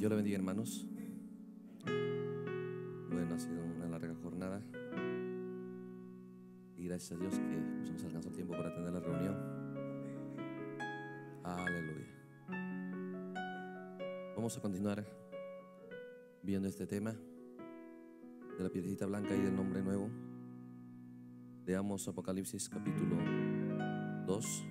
Yo le bendiga, hermanos. Bueno, ha sido una larga jornada. Y gracias a Dios que nos alcanzó tiempo para tener la reunión. Aleluya. Vamos a continuar viendo este tema de la piedrecita blanca y del nombre nuevo. Leamos Apocalipsis capítulo 2.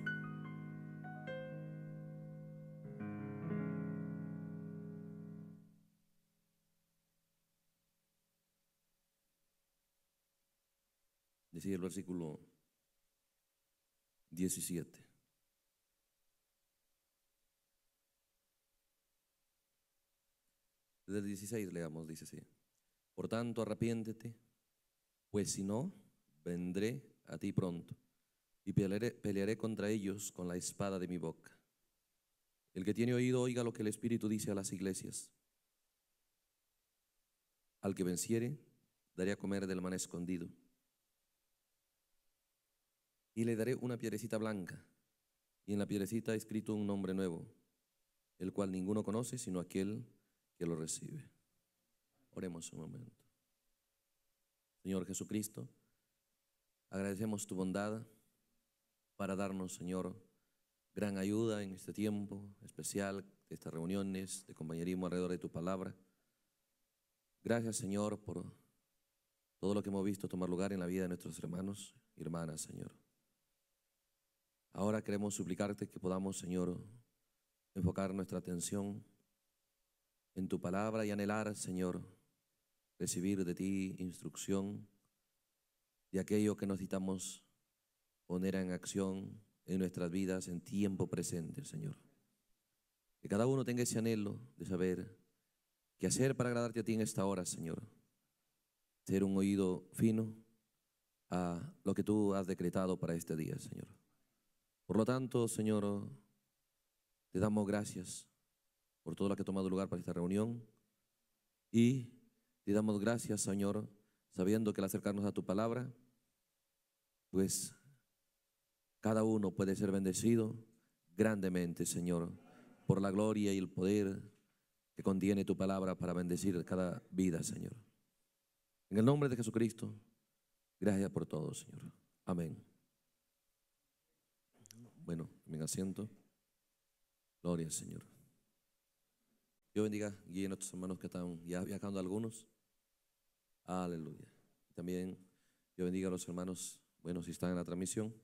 el versículo 17. Desde el 16 leamos, dice así. Por tanto, arrepiéntete, pues si no, vendré a ti pronto y pelearé, contra ellos con la espada de mi boca. El que tiene oído, oiga lo que el Espíritu dice a las iglesias. Al que venciere, daré a comer del man escondido y le daré una piedrecita blanca, y en la piedrecita escrito un nombre nuevo, el cual ninguno conoce sino aquel que lo recibe. Oremos un momento. Señor Jesucristo, agradecemos tu bondad para darnos, Señor, gran ayuda en este tiempo especial de estas reuniones, de compañerismo alrededor de tu palabra. Gracias, Señor, por todo lo que hemos visto tomar lugar en la vida de nuestros hermanos y hermanas, Señor. Ahora queremos suplicarte que podamos, Señor, enfocar nuestra atención en tu palabra y anhelar, Señor, recibir de ti instrucción de aquello que necesitamos poner en acción en nuestras vidas en tiempo presente, Señor. Que cada uno tenga ese anhelo de saber qué hacer para agradarte a ti en esta hora, Señor. Ser un oído fino a lo que tú has decretado para este día, Señor. Por lo tanto, Señor, te damos gracias por todo lo que ha tomado lugar para esta reunión y te damos gracias, Señor, sabiendo que al acercarnos a tu palabra, pues cada uno puede ser bendecido grandemente, Señor, por la gloria y el poder que contiene tu palabra para bendecir cada vida, Señor. En el nombre de Jesucristo, gracias por todo, Señor. Amén. Bueno, me asiento. Gloria al Señor. Dios bendiga, y a nuestros hermanos que están ya viajando algunos. Aleluya. También yo bendiga a los hermanos, bueno, si están en la transmisión.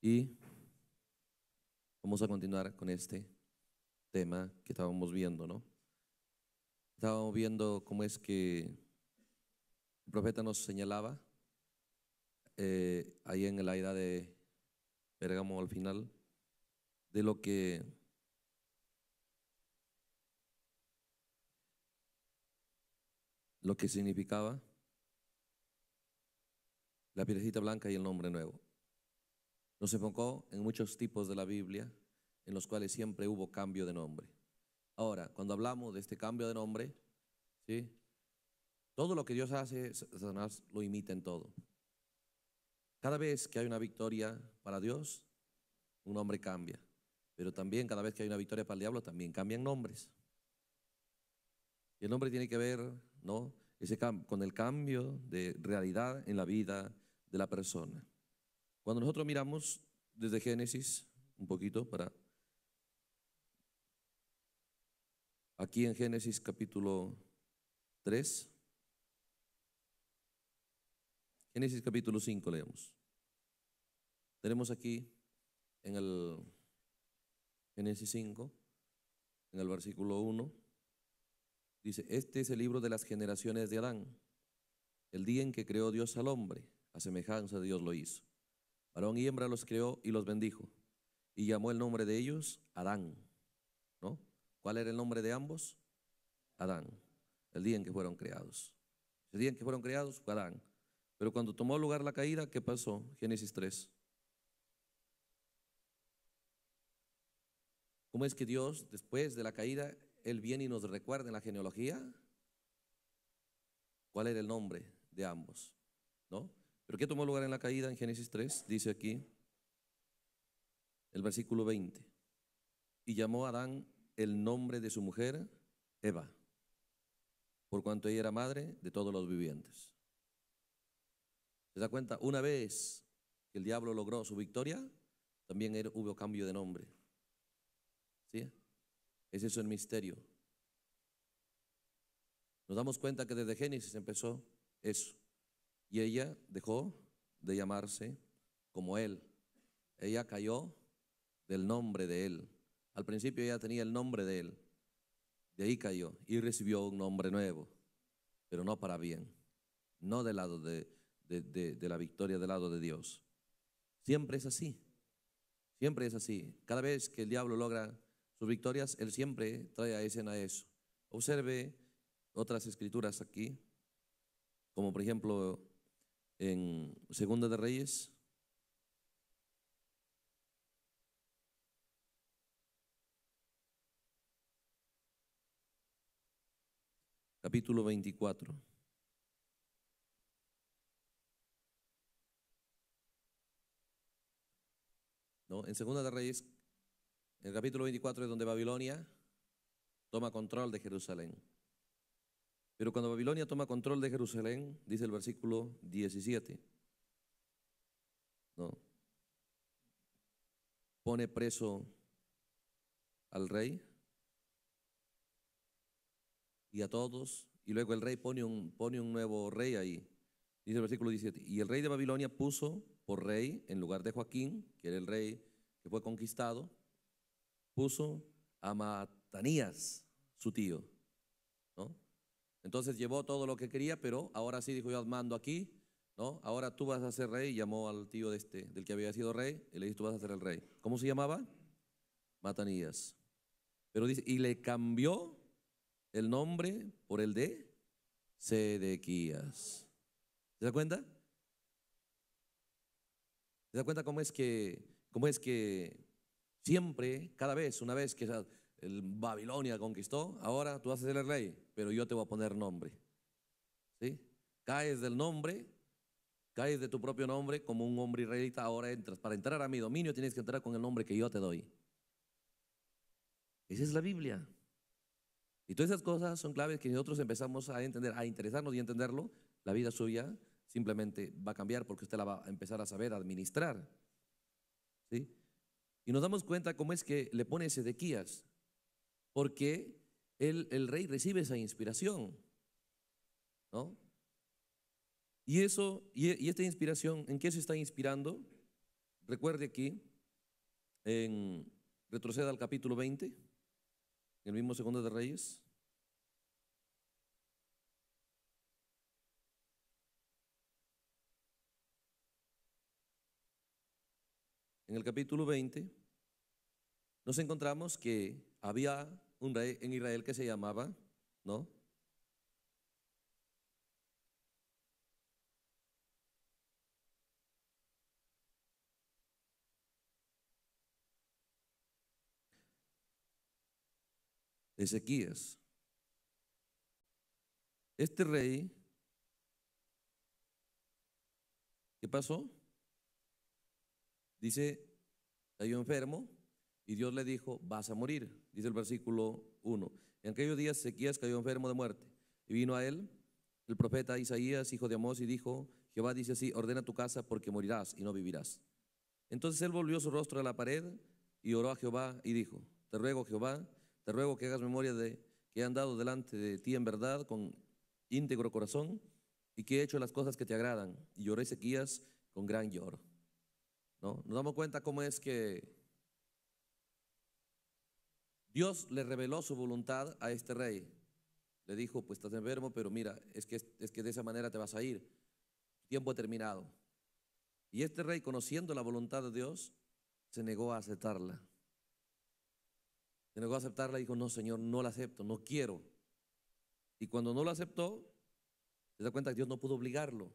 Y vamos a continuar con este tema que estábamos viendo, ¿no? Estábamos viendo cómo es que el profeta nos señalaba eh, ahí en la edad de Pérgamo al final, de lo que lo que significaba la piedrecita blanca y el nombre nuevo. Nos enfocó en muchos tipos de la Biblia en los cuales siempre hubo cambio de nombre. Ahora, cuando hablamos de este cambio de nombre, ¿sí? todo lo que Dios hace, Satanás lo imita en todo. Cada vez que hay una victoria para Dios, un hombre cambia. Pero también cada vez que hay una victoria para el diablo, también cambian nombres. Y el nombre tiene que ver, ¿no? con el cambio de realidad en la vida de la persona. Cuando nosotros miramos desde Génesis, un poquito para... Aquí en Génesis capítulo 3, Génesis capítulo 5 leemos. Tenemos aquí en el Génesis 5, en el versículo 1, dice, este es el libro de las generaciones de Adán, el día en que creó Dios al hombre, a semejanza de Dios lo hizo. Varón y hembra los creó y los bendijo, y llamó el nombre de ellos Adán. ¿No? ¿Cuál era el nombre de ambos? Adán, el día en que fueron creados. El día en que fueron creados Adán. Pero cuando tomó lugar la caída, ¿qué pasó? Génesis 3. ¿Cómo es que Dios, después de la caída, Él viene y nos recuerda en la genealogía cuál era el nombre de ambos? ¿No? ¿Pero qué tomó lugar en la caída en Génesis 3? Dice aquí el versículo 20. Y llamó a Adán el nombre de su mujer, Eva, por cuanto ella era madre de todos los vivientes. ¿Se da cuenta? Una vez que el diablo logró su victoria, también hubo cambio de nombre. ¿Sí? Ese es el misterio. Nos damos cuenta que desde Génesis empezó eso. Y ella dejó de llamarse como él. Ella cayó del nombre de él. Al principio ella tenía el nombre de él. De ahí cayó y recibió un nombre nuevo, pero no para bien. No del lado de de, la victoria del lado de Dios. Siempre es así. Siempre es así. Cada vez que el diablo logra sus victorias, él siempre trae a escena eso. Observe otras escrituras aquí, como por ejemplo en Segunda de Reyes. Capítulo 24. En Segunda de Reyes, en el capítulo 24 es donde Babilonia toma control de Jerusalén. Pero cuando Babilonia toma control de Jerusalén, dice el versículo 17, pone preso al rey y a todos, y luego el rey pone un, pone un nuevo rey ahí. Dice el versículo 17, y el rey de Babilonia puso por rey en lugar de Joaquín, que era el rey que fue conquistado, puso a Matanías, su tío. Entonces llevó todo lo que quería, pero ahora sí dijo yo mando aquí, ¿no? ahora tú vas a ser rey, llamó al tío de este, del que había sido rey, y le dijo tú vas a ser el rey. ¿Cómo se llamaba? Matanías. Pero dice, y le cambió el nombre por el de Sedequías. ¿Se da cuenta? ¿Te das cuenta cómo es que, cómo es que siempre, cada vez, una vez que el Babilonia conquistó, ahora tú haces el rey, pero yo te voy a poner nombre. Caes del nombre, caes de tu propio nombre como un hombre israelita, ahora entras. Para entrar a mi dominio tienes que entrar con el nombre que yo te doy. Esa es la Biblia. Y todas esas cosas son claves que nosotros empezamos a entender, a interesarnos y entenderlo, la vida suya simplemente va a cambiar porque usted la va a empezar a saber administrar. ¿sí? Y nos damos cuenta cómo es que le pone Sedequías, porque el, rey recibe esa inspiración. ¿no? Y eso, y, esta inspiración, ¿en qué se está inspirando? Recuerde aquí, en, retroceda al capítulo 20, en el mismo segundo de Reyes. en el capítulo 20, nos encontramos que había un rey en Israel que se llamaba, ¿no? Ezequías. Este rey, ¿qué pasó? Dice, cayó enfermo y Dios le dijo, vas a morir, dice el versículo 1. En aquellos días Ezequías cayó enfermo de muerte y vino a él el profeta Isaías, hijo de Amós, y dijo, Jehová dice así, ordena tu casa porque morirás y no vivirás. Entonces él volvió su rostro a la pared y oró a Jehová y dijo, te ruego Jehová, te ruego que hagas memoria de que he andado delante de ti en verdad con íntegro corazón y que he hecho las cosas que te agradan. Y lloré Ezequías con gran lloro. ¿no? Nos damos cuenta cómo es que Dios le reveló su voluntad a este rey. Le dijo, pues estás enfermo, pero mira, es que, es que de esa manera te vas a ir. tiempo terminado. Y este rey, conociendo la voluntad de Dios, se negó a aceptarla. Se negó a aceptarla y dijo, no, Señor, no la acepto, no quiero. Y cuando no la aceptó, se da cuenta que Dios no pudo obligarlo.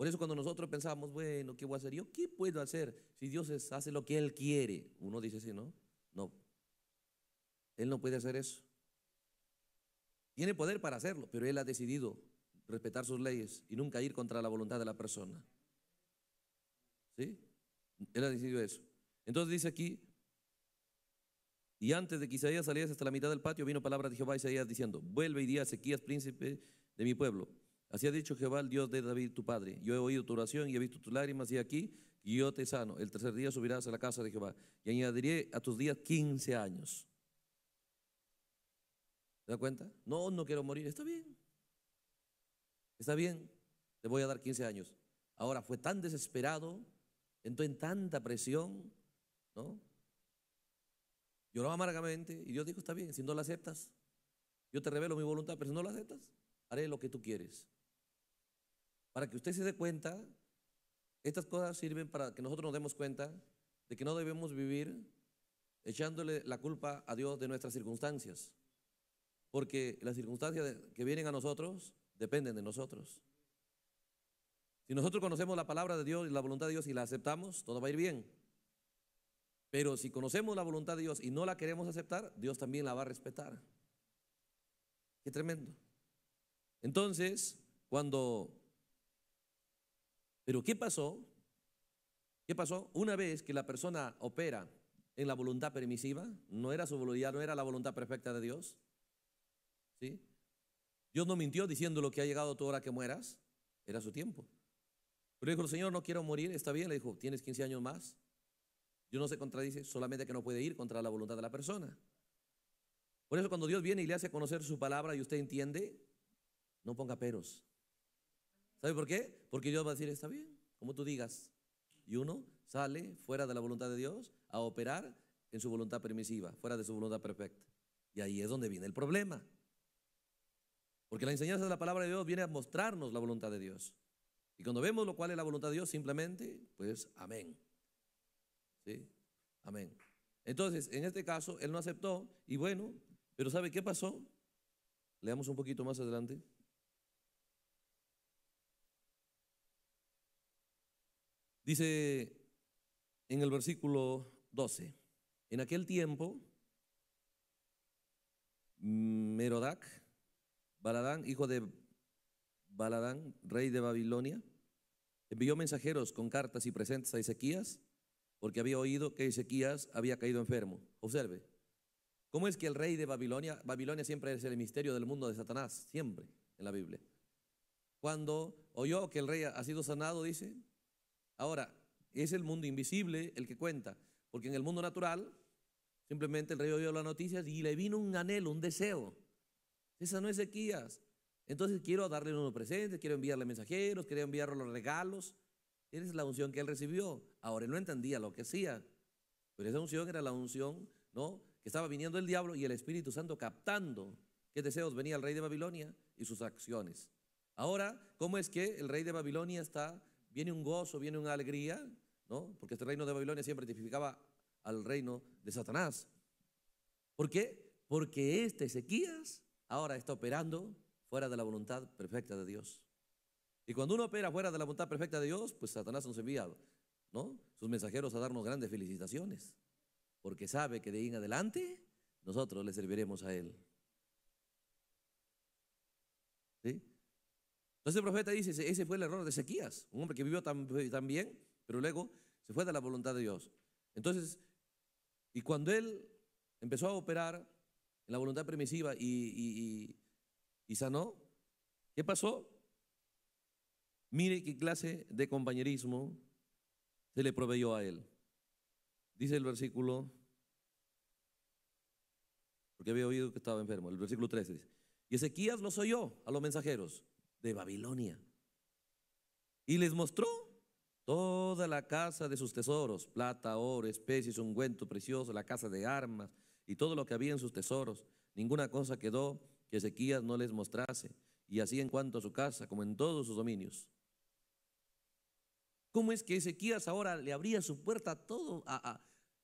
Por eso cuando nosotros pensamos, bueno, ¿qué voy a hacer yo? ¿Qué puedo hacer si Dios hace lo que Él quiere? Uno dice si ¿no? No. Él no puede hacer eso. Tiene poder para hacerlo, pero Él ha decidido respetar sus leyes y nunca ir contra la voluntad de la persona. ¿Sí? Él ha decidido eso. Entonces dice aquí, y antes de que Isaías saliese hasta la mitad del patio, vino palabra de Jehová Isaías diciendo, vuelve y di a príncipe de mi pueblo Así ha dicho Jehová, el Dios de David, tu padre. Yo he oído tu oración y he visto tus lágrimas, y aquí y yo te sano. El tercer día subirás a la casa de Jehová y añadiré a tus días 15 años. ¿Te das cuenta? No, no quiero morir. Está bien. Está bien. Te voy a dar 15 años. Ahora fue tan desesperado, entró en tanta presión, ¿no? Lloró amargamente y Dios dijo, está bien, si no lo aceptas, yo te revelo mi voluntad, pero si no la aceptas, haré lo que tú quieres. Para que usted se dé cuenta, estas cosas sirven para que nosotros nos demos cuenta de que no debemos vivir echándole la culpa a Dios de nuestras circunstancias, porque las circunstancias que vienen a nosotros dependen de nosotros. Si nosotros conocemos la palabra de Dios y la voluntad de Dios y la aceptamos, todo va a ir bien. Pero si conocemos la voluntad de Dios y no la queremos aceptar, Dios también la va a respetar. Qué tremendo. Entonces, cuando pero ¿qué pasó? ¿Qué pasó? Una vez que la persona opera en la voluntad permisiva, no era su voluntad, no era la voluntad perfecta de Dios. Dios no mintió diciendo lo que ha llegado tu hora que mueras, era su tiempo. Pero dijo, Señor, no quiero morir, está bien. Le dijo, tienes 15 años más. Dios no se contradice, solamente que no puede ir contra la voluntad de la persona. Por eso cuando Dios viene y le hace conocer su palabra y usted entiende, no ponga peros. ¿Sabe por qué? Porque Dios va a decir, está bien, como tú digas. Y uno sale fuera de la voluntad de Dios a operar en su voluntad permisiva, fuera de su voluntad perfecta. Y ahí es donde viene el problema. Porque la enseñanza de la palabra de Dios viene a mostrarnos la voluntad de Dios. Y cuando vemos lo cual es la voluntad de Dios, simplemente, pues, amén. ¿Sí? Amén. Entonces, en este caso, él no aceptó y bueno, pero ¿sabe qué pasó? Leamos un poquito más adelante. Dice en el versículo 12, en aquel tiempo, Merodac, Baladán, hijo de Baladán, rey de Babilonia, envió mensajeros con cartas y presentes a Ezequías, porque había oído que Ezequías había caído enfermo. Observe, ¿cómo es que el rey de Babilonia, Babilonia siempre es el misterio del mundo de Satanás, siempre en la Biblia? Cuando oyó que el rey ha sido sanado, dice, Ahora, es el mundo invisible el que cuenta, porque en el mundo natural simplemente el rey oyó las noticias y le vino un anhelo, un deseo. Esa no es Ezequías. Entonces quiero darle unos presentes, quiero enviarle mensajeros, quiero enviarle los regalos. Esa es la unción que él recibió. Ahora él no entendía lo que hacía, pero esa unción era la unción, ¿no? Que estaba viniendo el diablo y el Espíritu Santo captando qué deseos venía el rey de Babilonia y sus acciones. Ahora, ¿cómo es que el rey de Babilonia está viene un gozo, viene una alegría, ¿no? Porque este reino de Babilonia siempre identificaba al reino de Satanás. ¿Por qué? Porque este Ezequías ahora está operando fuera de la voluntad perfecta de Dios. Y cuando uno opera fuera de la voluntad perfecta de Dios, pues Satanás nos envía, ¿no? Sus mensajeros a darnos grandes felicitaciones, porque sabe que de ahí en adelante nosotros le serviremos a Él. Entonces el profeta dice, ese fue el error de Ezequías, un hombre que vivió tan, bien, pero luego se fue de la voluntad de Dios. Entonces, y cuando él empezó a operar en la voluntad permisiva y, y sanó, ¿qué pasó? Mire qué clase de compañerismo se le proveyó a él. Dice el versículo, porque había oído que estaba enfermo, el versículo 13 dice, y Ezequías los oyó a los mensajeros de Babilonia. Y les mostró toda la casa de sus tesoros, plata, oro, especies, ungüento precioso, la casa de armas y todo lo que había en sus tesoros. Ninguna cosa quedó que Ezequías no les mostrase, y así en cuanto a su casa, como en todos sus dominios. ¿Cómo es que Ezequías ahora le abría su puerta a todo, a,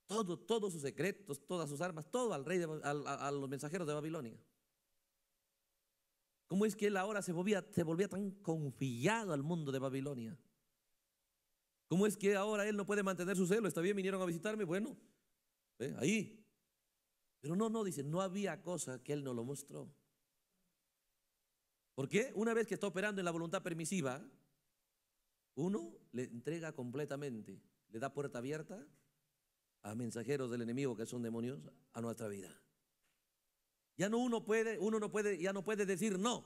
todo, todos sus secretos, todas sus armas, todo al rey, a los mensajeros de Babilonia? ¿Cómo es que él ahora se volvía, se volvía tan confiado al mundo de Babilonia? ¿Cómo es que ahora él no puede mantener su celo? Está bien, vinieron a visitarme, bueno, ahí. Pero no, no, dice, no había cosa que él no lo mostró. Porque una vez que está operando en la voluntad permisiva, uno le entrega completamente, le da puerta abierta a mensajeros del enemigo que son demonios a nuestra vida. Ya no uno puede, uno no puede, ya no puede decir no.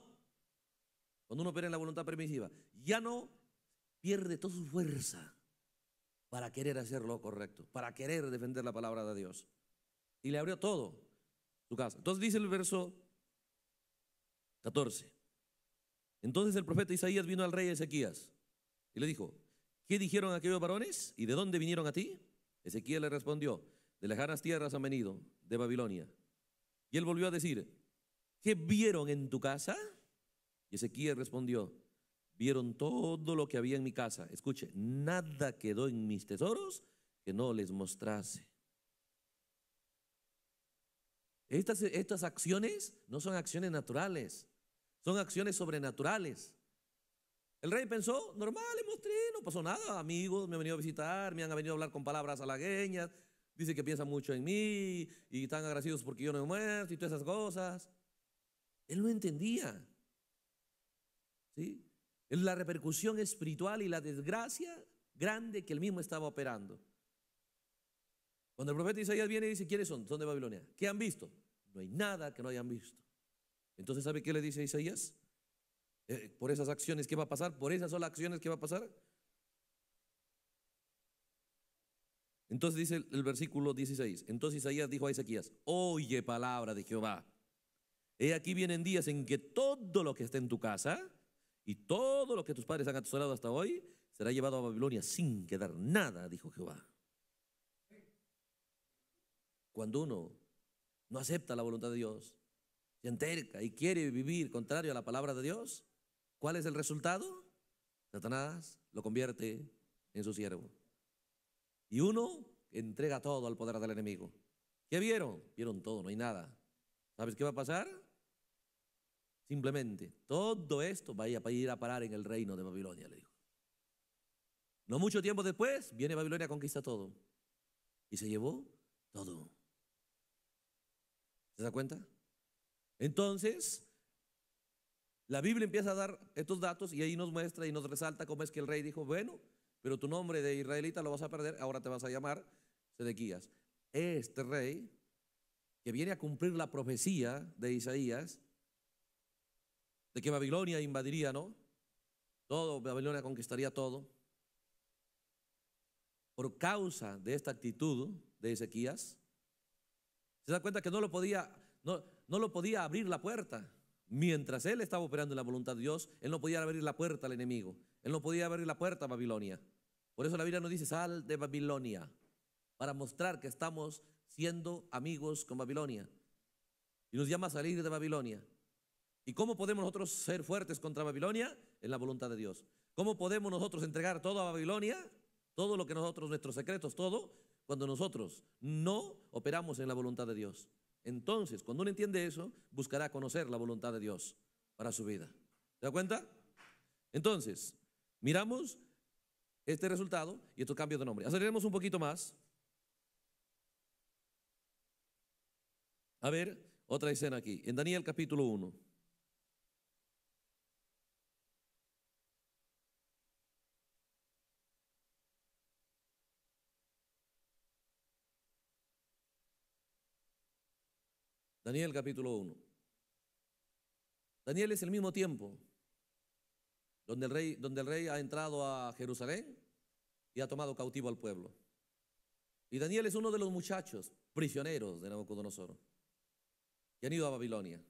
Cuando uno pierde la voluntad permisiva, ya no pierde toda su fuerza para querer hacer lo correcto, para querer defender la palabra de Dios. Y le abrió todo su casa. Entonces dice el verso 14. Entonces el profeta Isaías vino al rey Ezequías y le dijo, ¿qué dijeron aquellos varones y de dónde vinieron a ti? Ezequías le respondió, de lejanas tierras han venido, de Babilonia y él volvió a decir, ¿qué vieron en tu casa? Y Ezequiel respondió, vieron todo lo que había en mi casa. Escuche, nada quedó en mis tesoros que no les mostrase. Estas, estas acciones no son acciones naturales, son acciones sobrenaturales. El rey pensó, normal, le mostré, no pasó nada, amigos me han venido a visitar, me han venido a hablar con palabras halagueñas, Dice que piensa mucho en mí y están agradecidos porque yo no he muerto y todas esas cosas. Él no entendía. ¿Sí? La repercusión espiritual y la desgracia grande que él mismo estaba operando. Cuando el profeta Isaías viene y dice, ¿quiénes son? Son de Babilonia. ¿Qué han visto? No hay nada que no hayan visto. Entonces, ¿sabe qué le dice a Isaías? Eh, por esas acciones ¿qué va a pasar, por esas solas acciones que va a pasar, Entonces dice el versículo 16, entonces Isaías dijo a Isaías oye palabra de Jehová, he aquí vienen días en que todo lo que esté en tu casa y todo lo que tus padres han atesorado hasta hoy será llevado a Babilonia sin quedar nada, dijo Jehová. Cuando uno no acepta la voluntad de Dios, y enterca y quiere vivir contrario a la palabra de Dios, ¿cuál es el resultado? Satanás lo convierte en su siervo. Y uno entrega todo al poder del enemigo. ¿Qué vieron? Vieron todo, no hay nada. ¿Sabes qué va a pasar? Simplemente, todo esto va a ir a parar en el reino de Babilonia, le dijo. No mucho tiempo después, viene Babilonia, conquista todo. Y se llevó todo. ¿Se da cuenta? Entonces, la Biblia empieza a dar estos datos y ahí nos muestra y nos resalta cómo es que el rey dijo, bueno, pero tu nombre de israelita lo vas a perder, ahora te vas a llamar Sedequías. Este rey que viene a cumplir la profecía de Isaías, de que Babilonia invadiría, ¿no? Todo, Babilonia conquistaría todo. Por causa de esta actitud de Ezequías, se da cuenta que no lo podía, no, no lo podía abrir la puerta. Mientras él estaba operando en la voluntad de Dios, él no podía abrir la puerta al enemigo. Él no podía abrir la puerta a Babilonia. Por eso la Biblia nos dice, sal de Babilonia, para mostrar que estamos siendo amigos con Babilonia. Y nos llama a salir de Babilonia. ¿Y cómo podemos nosotros ser fuertes contra Babilonia? En la voluntad de Dios. ¿Cómo podemos nosotros entregar todo a Babilonia? Todo lo que nosotros, nuestros secretos, todo, cuando nosotros no operamos en la voluntad de Dios. Entonces, cuando uno entiende eso, buscará conocer la voluntad de Dios para su vida. ¿Se da cuenta? Entonces, miramos este resultado y estos cambios de nombre. Haceremos un poquito más. A ver, otra escena aquí, en Daniel capítulo 1. Daniel capítulo 1. Daniel es el mismo tiempo donde el rey, donde el rey ha entrado a Jerusalén y ha tomado cautivo al pueblo. Y Daniel es uno de los muchachos prisioneros de Nabucodonosor que han ido a Babilonia.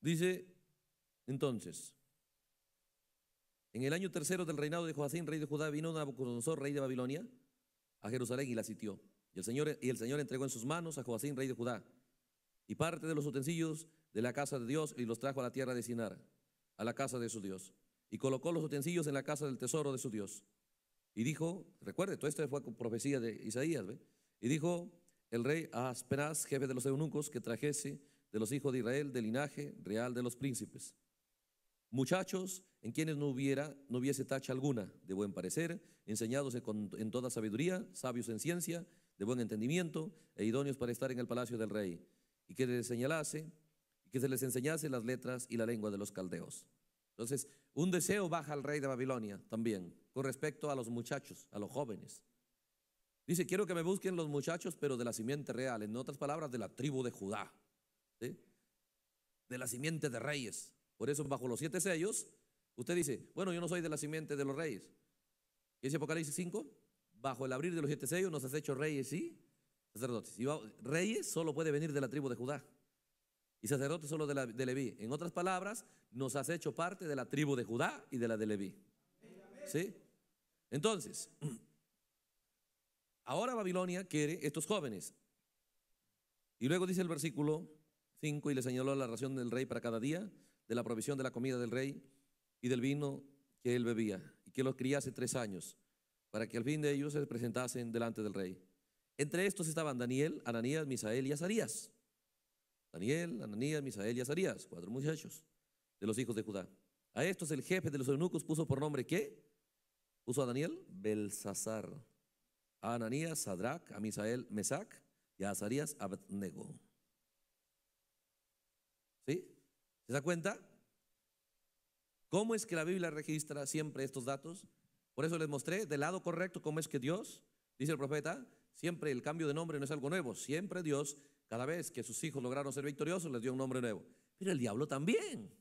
Dice entonces, en el año tercero del reinado de Joacín, rey de Judá, vino Nabucodonosor, rey de Babilonia, a Jerusalén y la sitió. Y el Señor, y el Señor entregó en sus manos a Joacín, rey de Judá, y parte de los utensilios de la casa de Dios y los trajo a la tierra de Sinar, a la casa de su Dios. Y colocó los utensilios en la casa del tesoro de su Dios. Y dijo, recuerde, todo esto fue profecía de Isaías, ¿ve? Y dijo el rey a Aspenaz, jefe de los eunucos, que trajese de los hijos de Israel, del linaje real de los príncipes. Muchachos en quienes no, hubiera, no hubiese tacha alguna, de buen parecer, enseñados en toda sabiduría, sabios en ciencia, de buen entendimiento, e idóneos para estar en el palacio del rey y que les señalase, y que se les enseñase las letras y la lengua de los caldeos. Entonces, un deseo baja al rey de Babilonia también con respecto a los muchachos, a los jóvenes. Dice, quiero que me busquen los muchachos, pero de la simiente real, en otras palabras, de la tribu de Judá, de la simiente de reyes. Por eso, bajo los siete sellos, usted dice, bueno, yo no soy de la simiente de los reyes. Y ese Apocalipsis 5, bajo el abrir de los siete sellos nos has hecho reyes, ¿sí? sacerdotes. reyes solo puede venir de la tribu de Judá. Y sacerdotes solo de, la, de Leví. En otras palabras, nos has hecho parte de la tribu de Judá y de la de Leví. ¿Sí? Entonces, ahora Babilonia quiere estos jóvenes. Y luego dice el versículo 5, y le señaló la ración del rey para cada día, de la provisión de la comida del rey y del vino que él bebía, y que los criase tres años, para que al fin de ellos se presentasen delante del rey. Entre estos estaban Daniel, Ananías, Misael y Azarías. Daniel, Ananías, Misael y Azarías, cuatro muchachos de los hijos de Judá. A estos el jefe de los eunucos puso por nombre ¿qué? Puso a Daniel Belsasar, a Ananías Sadrach, a Misael Mesac y a Azarías Abednego. ¿Sí? ¿Se da cuenta? ¿Cómo es que la Biblia registra siempre estos datos? Por eso les mostré del lado correcto cómo es que Dios, dice el profeta, Siempre el cambio de nombre no es algo nuevo. Siempre Dios, cada vez que sus hijos lograron ser victoriosos, les dio un nombre nuevo. Pero el diablo también.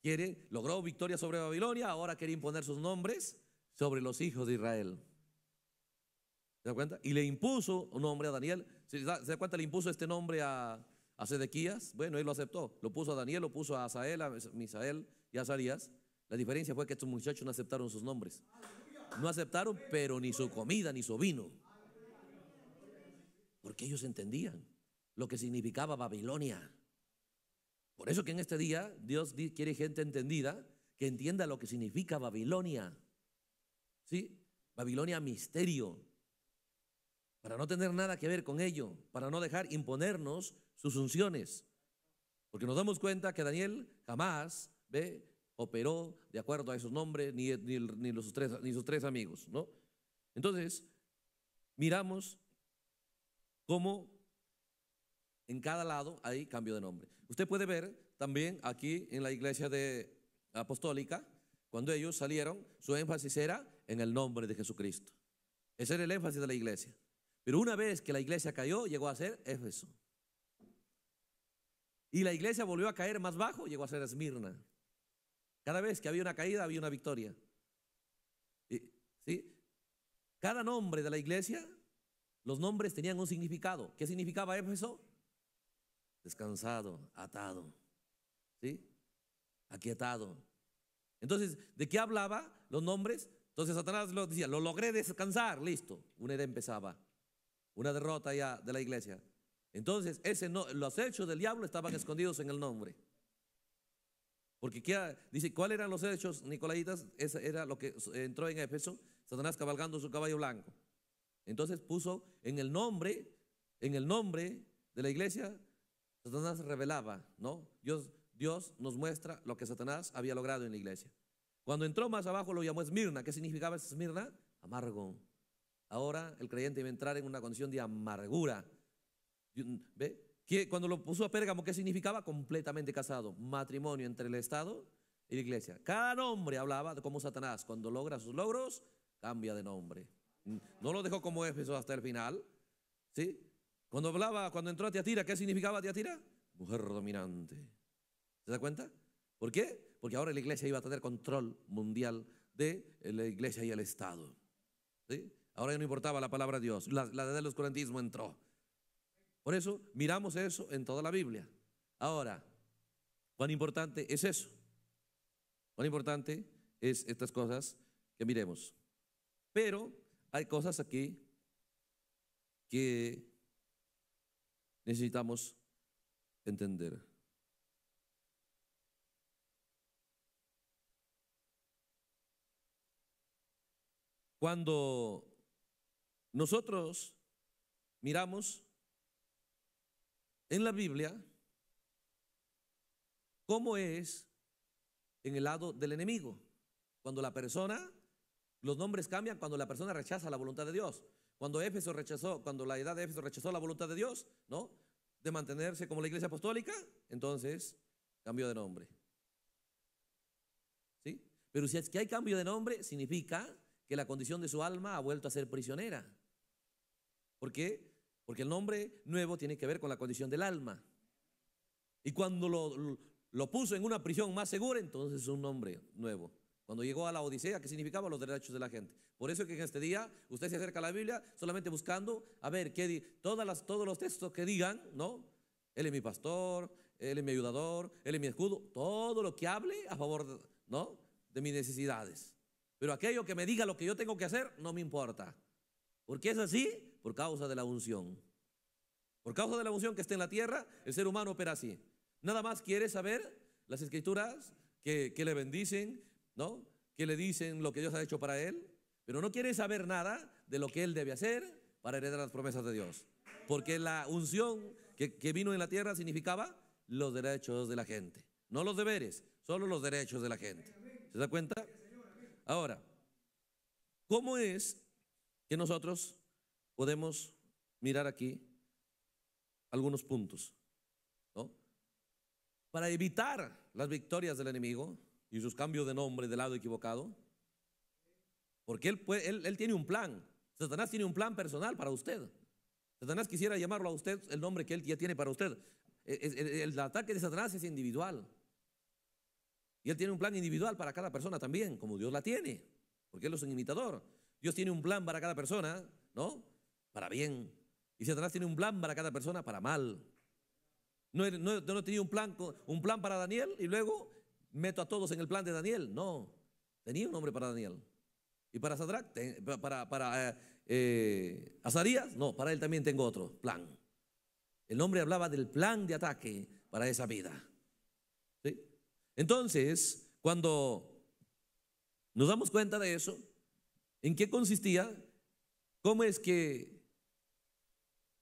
Quiere, logró victoria sobre Babilonia, ahora quiere imponer sus nombres sobre los hijos de Israel. ¿Se da cuenta? Y le impuso un nombre a Daniel. ¿Se da, cuenta? Le impuso este nombre a, a Sedequías. Bueno, él lo aceptó. Lo puso a Daniel, lo puso a Asael, a Misael y a Azarías. La diferencia fue que estos muchachos no aceptaron sus nombres. No aceptaron, pero ni su comida, ni su vino porque ellos entendían lo que significaba Babilonia. Por eso que en este día Dios quiere gente entendida que entienda lo que significa Babilonia. ¿Sí? Babilonia misterio. Para no tener nada que ver con ello, para no dejar imponernos sus unciones. Porque nos damos cuenta que Daniel jamás ve operó de acuerdo a esos nombres, ni, ni, los tres, ni sus tres amigos, ¿no? Entonces, miramos como en cada lado hay cambio de nombre. Usted puede ver también aquí en la iglesia de apostólica, cuando ellos salieron, su énfasis era en el nombre de Jesucristo. Ese era el énfasis de la iglesia. Pero una vez que la iglesia cayó, llegó a ser Éfeso. Y la iglesia volvió a caer más bajo, llegó a ser Esmirna. Cada vez que había una caída, había una victoria. ¿Sí? Cada nombre de la iglesia los nombres tenían un significado. ¿Qué significaba Éfeso? Descansado, atado. ¿Sí? Aquietado. Entonces, ¿de qué hablaba los nombres? Entonces Satanás lo decía, lo logré descansar, listo. Una era empezaba. Una derrota ya de la iglesia. Entonces, ese no, los hechos del diablo estaban escondidos en el nombre. Porque dice, ¿cuáles eran los hechos, Nicolaitas? Ese era lo que entró en Éfeso, Satanás cabalgando su caballo blanco. Entonces puso en el nombre, en el nombre de la iglesia, Satanás revelaba, ¿no? Dios, Dios nos muestra lo que Satanás había logrado en la iglesia. Cuando entró más abajo lo llamó Esmirna. ¿Qué significaba Esmirna? Amargo. Ahora el creyente iba a entrar en una condición de amargura. ¿Ve? Cuando lo puso a Pérgamo, ¿qué significaba? Completamente casado. Matrimonio entre el Estado y la iglesia. Cada nombre hablaba de cómo Satanás, cuando logra sus logros, cambia de nombre no lo dejó como Éfeso hasta el final. ¿Sí? Cuando hablaba, cuando entró a Tiatira, ¿qué significaba Tiatira? Mujer dominante. ¿Se da cuenta? ¿Por qué? Porque ahora la iglesia iba a tener control mundial de la iglesia y el Estado. ¿Sí? Ahora ya no importaba la palabra de Dios, la, la del oscurantismo entró. Por eso miramos eso en toda la Biblia. Ahora, ¿cuán importante es eso? ¿Cuán importante es estas cosas que miremos? Pero hay cosas aquí que necesitamos entender. Cuando nosotros miramos en la Biblia cómo es en el lado del enemigo, cuando la persona los nombres cambian cuando la persona rechaza la voluntad de Dios. Cuando Éfeso rechazó, cuando la edad de Éfeso rechazó la voluntad de Dios, ¿no? De mantenerse como la iglesia apostólica, entonces cambió de nombre. ¿Sí? Pero si es que hay cambio de nombre, significa que la condición de su alma ha vuelto a ser prisionera. ¿Por qué? Porque el nombre nuevo tiene que ver con la condición del alma. Y cuando lo, lo puso en una prisión más segura, entonces es un nombre nuevo. Cuando llegó a la Odisea, ¿qué significaba los derechos de la gente? Por eso es que en este día usted se acerca a la Biblia solamente buscando, a ver, ¿qué todas todos los textos que digan, ¿no? Él es mi pastor, Él es mi ayudador, Él es mi escudo, todo lo que hable a favor, ¿no? De mis necesidades. Pero aquello que me diga lo que yo tengo que hacer, no me importa. ¿Por qué es así? Por causa de la unción. Por causa de la unción que está en la tierra, el ser humano opera así. Nada más quiere saber las escrituras que, que le bendicen, ¿no? Que le dicen lo que Dios ha hecho para él, pero no quiere saber nada de lo que él debe hacer para heredar las promesas de Dios. Porque la unción que, vino en la tierra significaba los derechos de la gente. No los deberes, solo los derechos de la gente. ¿Se da cuenta? Ahora, ¿cómo es que nosotros podemos mirar aquí algunos puntos? ¿no? Para evitar las victorias del enemigo, y sus cambios de nombre del lado equivocado? Porque él, él, tiene un plan. Satanás tiene un plan personal para usted. Satanás quisiera llamarlo a usted el nombre que él ya tiene para usted. E, e, e, el, ataque de Satanás es individual. Y él tiene un plan individual para cada persona también, como Dios la tiene, porque él es un imitador. Dios tiene un plan para cada persona, ¿no? Para bien. Y Satanás tiene un plan para cada persona para mal. No, no, no tenía un plan, un plan para Daniel y luego meto a todos en el plan de Daniel. No, tenía un nombre para Daniel. ¿Y para Sadrach? ¿Para, eh, eh, Azarías? No, para él también tengo otro plan. El nombre hablaba del plan de ataque para esa vida. Entonces, cuando nos damos cuenta de eso, ¿en qué consistía? ¿Cómo es que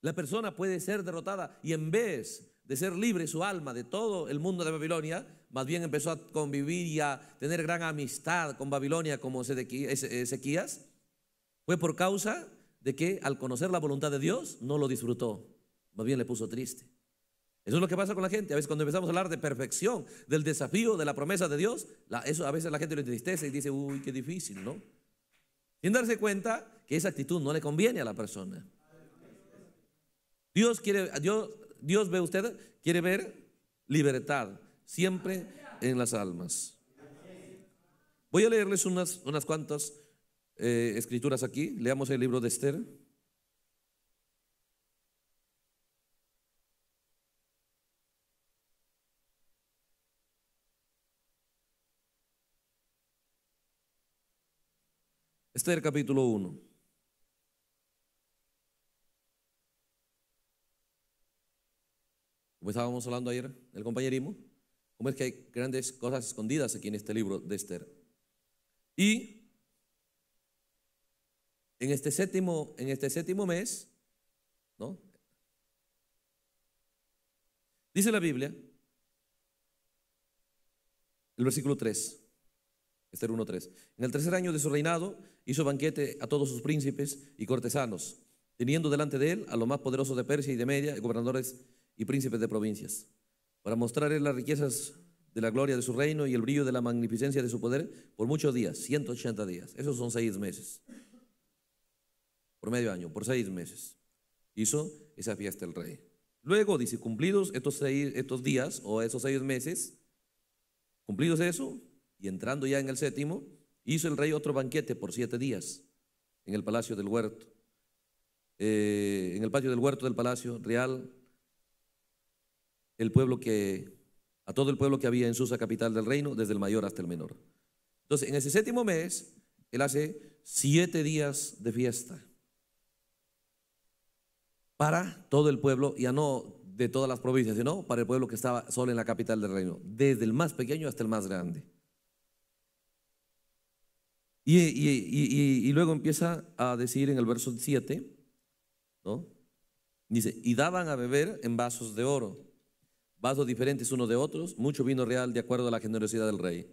la persona puede ser derrotada y en vez de ser libre su alma de todo el mundo de Babilonia, más bien empezó a convivir y a tener gran amistad con Babilonia como Ezequías. Fue por causa de que al conocer la voluntad de Dios no lo disfrutó. Más bien le puso triste. Eso es lo que pasa con la gente. A veces cuando empezamos a hablar de perfección, del desafío, de la promesa de Dios, eso a veces la gente le entristece y dice, uy, qué difícil, ¿no? Sin darse cuenta que esa actitud no le conviene a la persona. Dios quiere, Dios, Dios ve usted, quiere ver libertad siempre en las almas. Voy a leerles unas, unas cuantas eh, escrituras aquí. Leamos el libro de Esther. Esther capítulo 1. Como estábamos hablando ayer, el compañerismo. Como es que hay grandes cosas escondidas aquí en este libro de Esther. Y en este séptimo, en este séptimo mes, ¿no? Dice la Biblia, el versículo 3, Esther 1.3, en el tercer año de su reinado hizo banquete a todos sus príncipes y cortesanos, teniendo delante de él a los más poderosos de Persia y de Media, gobernadores y príncipes de provincias para mostrarles las riquezas de la gloria de su reino y el brillo de la magnificencia de su poder por muchos días, 180 días. Esos son seis meses. Por medio año, por seis meses. Hizo esa fiesta el rey. Luego dice, cumplidos estos, estos días o esos seis meses, cumplidos eso, y entrando ya en el séptimo, hizo el rey otro banquete por siete días en el palacio del huerto. Eh, en el patio del huerto del palacio real el pueblo que, a todo el pueblo que había en Susa, capital del reino, desde el mayor hasta el menor. Entonces, en ese séptimo mes, él hace siete días de fiesta para todo el pueblo, ya no de todas las provincias, sino para el pueblo que estaba solo en la capital del reino, desde el más pequeño hasta el más grande. Y, luego empieza a decir en el verso 7, ¿no? Dice, y daban a beber en vasos de oro vasos diferentes unos de otros, mucho vino real de acuerdo a la generosidad del rey.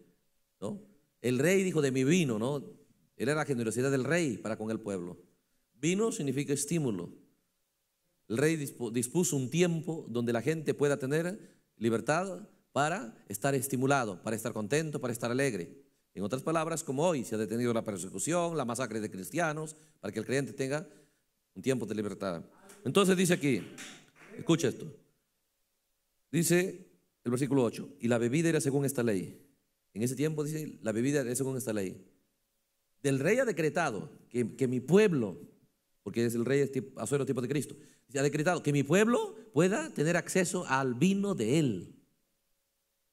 ¿no? El rey dijo de mi vino, ¿no? Era la generosidad del rey para con el pueblo. Vino significa estímulo. El rey dispuso un tiempo donde la gente pueda tener libertad para estar estimulado, para estar contento, para estar alegre. En otras palabras, como hoy se ha detenido la persecución, la masacre de cristianos, para que el creyente tenga un tiempo de libertad. Entonces dice aquí, escucha esto, Dice el versículo 8, y la bebida era según esta ley. En ese tiempo dice, la bebida era según esta ley. Del rey ha decretado que, mi pueblo, porque es el rey Azuero tipo de Cristo, ha decretado que mi pueblo pueda tener acceso al vino de él.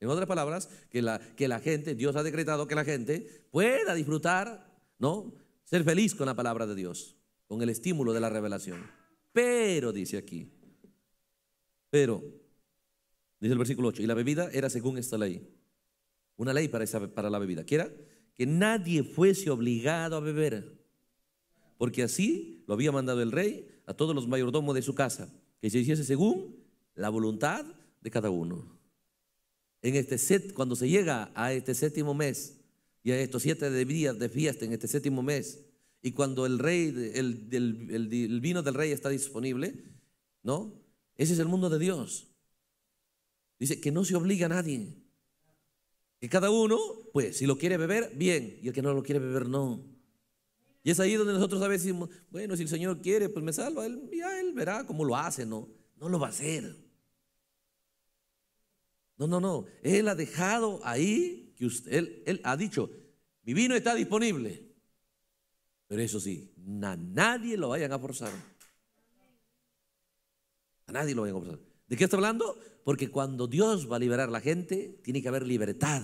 En otras palabras, que la, que la gente, Dios ha decretado que la gente pueda disfrutar, ¿no? Ser feliz con la palabra de Dios, con el estímulo de la revelación. Pero, dice aquí, pero Dice el versículo 8, y la bebida era según esta ley, una ley para, esa, para la bebida, que era que nadie fuese obligado a beber, porque así lo había mandado el rey a todos los mayordomos de su casa, que se hiciese según la voluntad de cada uno. En este set, cuando se llega a este séptimo mes y a estos siete días de fiesta en este séptimo mes, y cuando el rey, el, el vino del rey está disponible, ¿no? Ese es el mundo de Dios. Dice que no se obliga a nadie. Que cada uno, pues, si lo quiere beber, bien. Y el que no lo quiere beber, no. Y es ahí donde nosotros a veces decimos, bueno, si el Señor quiere, pues me salva. Él, ya Él verá cómo lo hace, ¿no? No lo va a hacer. No, no, no. Él ha dejado ahí que usted, él ha dicho, mi vino está disponible. Pero eso sí, a nadie lo vayan a forzar. A nadie lo vayan a forzar. ¿De qué está hablando? Porque cuando Dios va a liberar a la gente, tiene que haber libertad.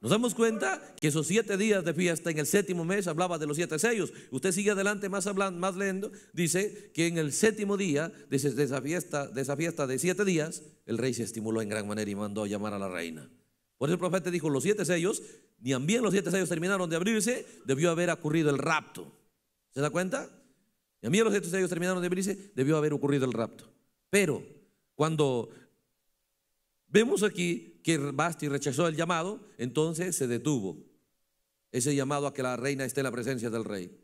Nos damos cuenta que esos siete días de fiesta en el séptimo mes hablaba de los siete sellos. Usted sigue adelante más hablando, más leyendo, dice que en el séptimo día de, esa fiesta, de esa fiesta de siete días, el rey se estimuló en gran manera y mandó a llamar a la reina. Por eso el profeta dijo, los siete sellos, ni bien los siete sellos terminaron de abrirse, debió haber ocurrido el rapto. ¿Se da cuenta? Y a mí los estos ellos terminaron de venirse, debió haber ocurrido el rapto. Pero cuando vemos aquí que Basti rechazó el llamado, entonces se detuvo ese llamado a que la reina esté en la presencia del rey.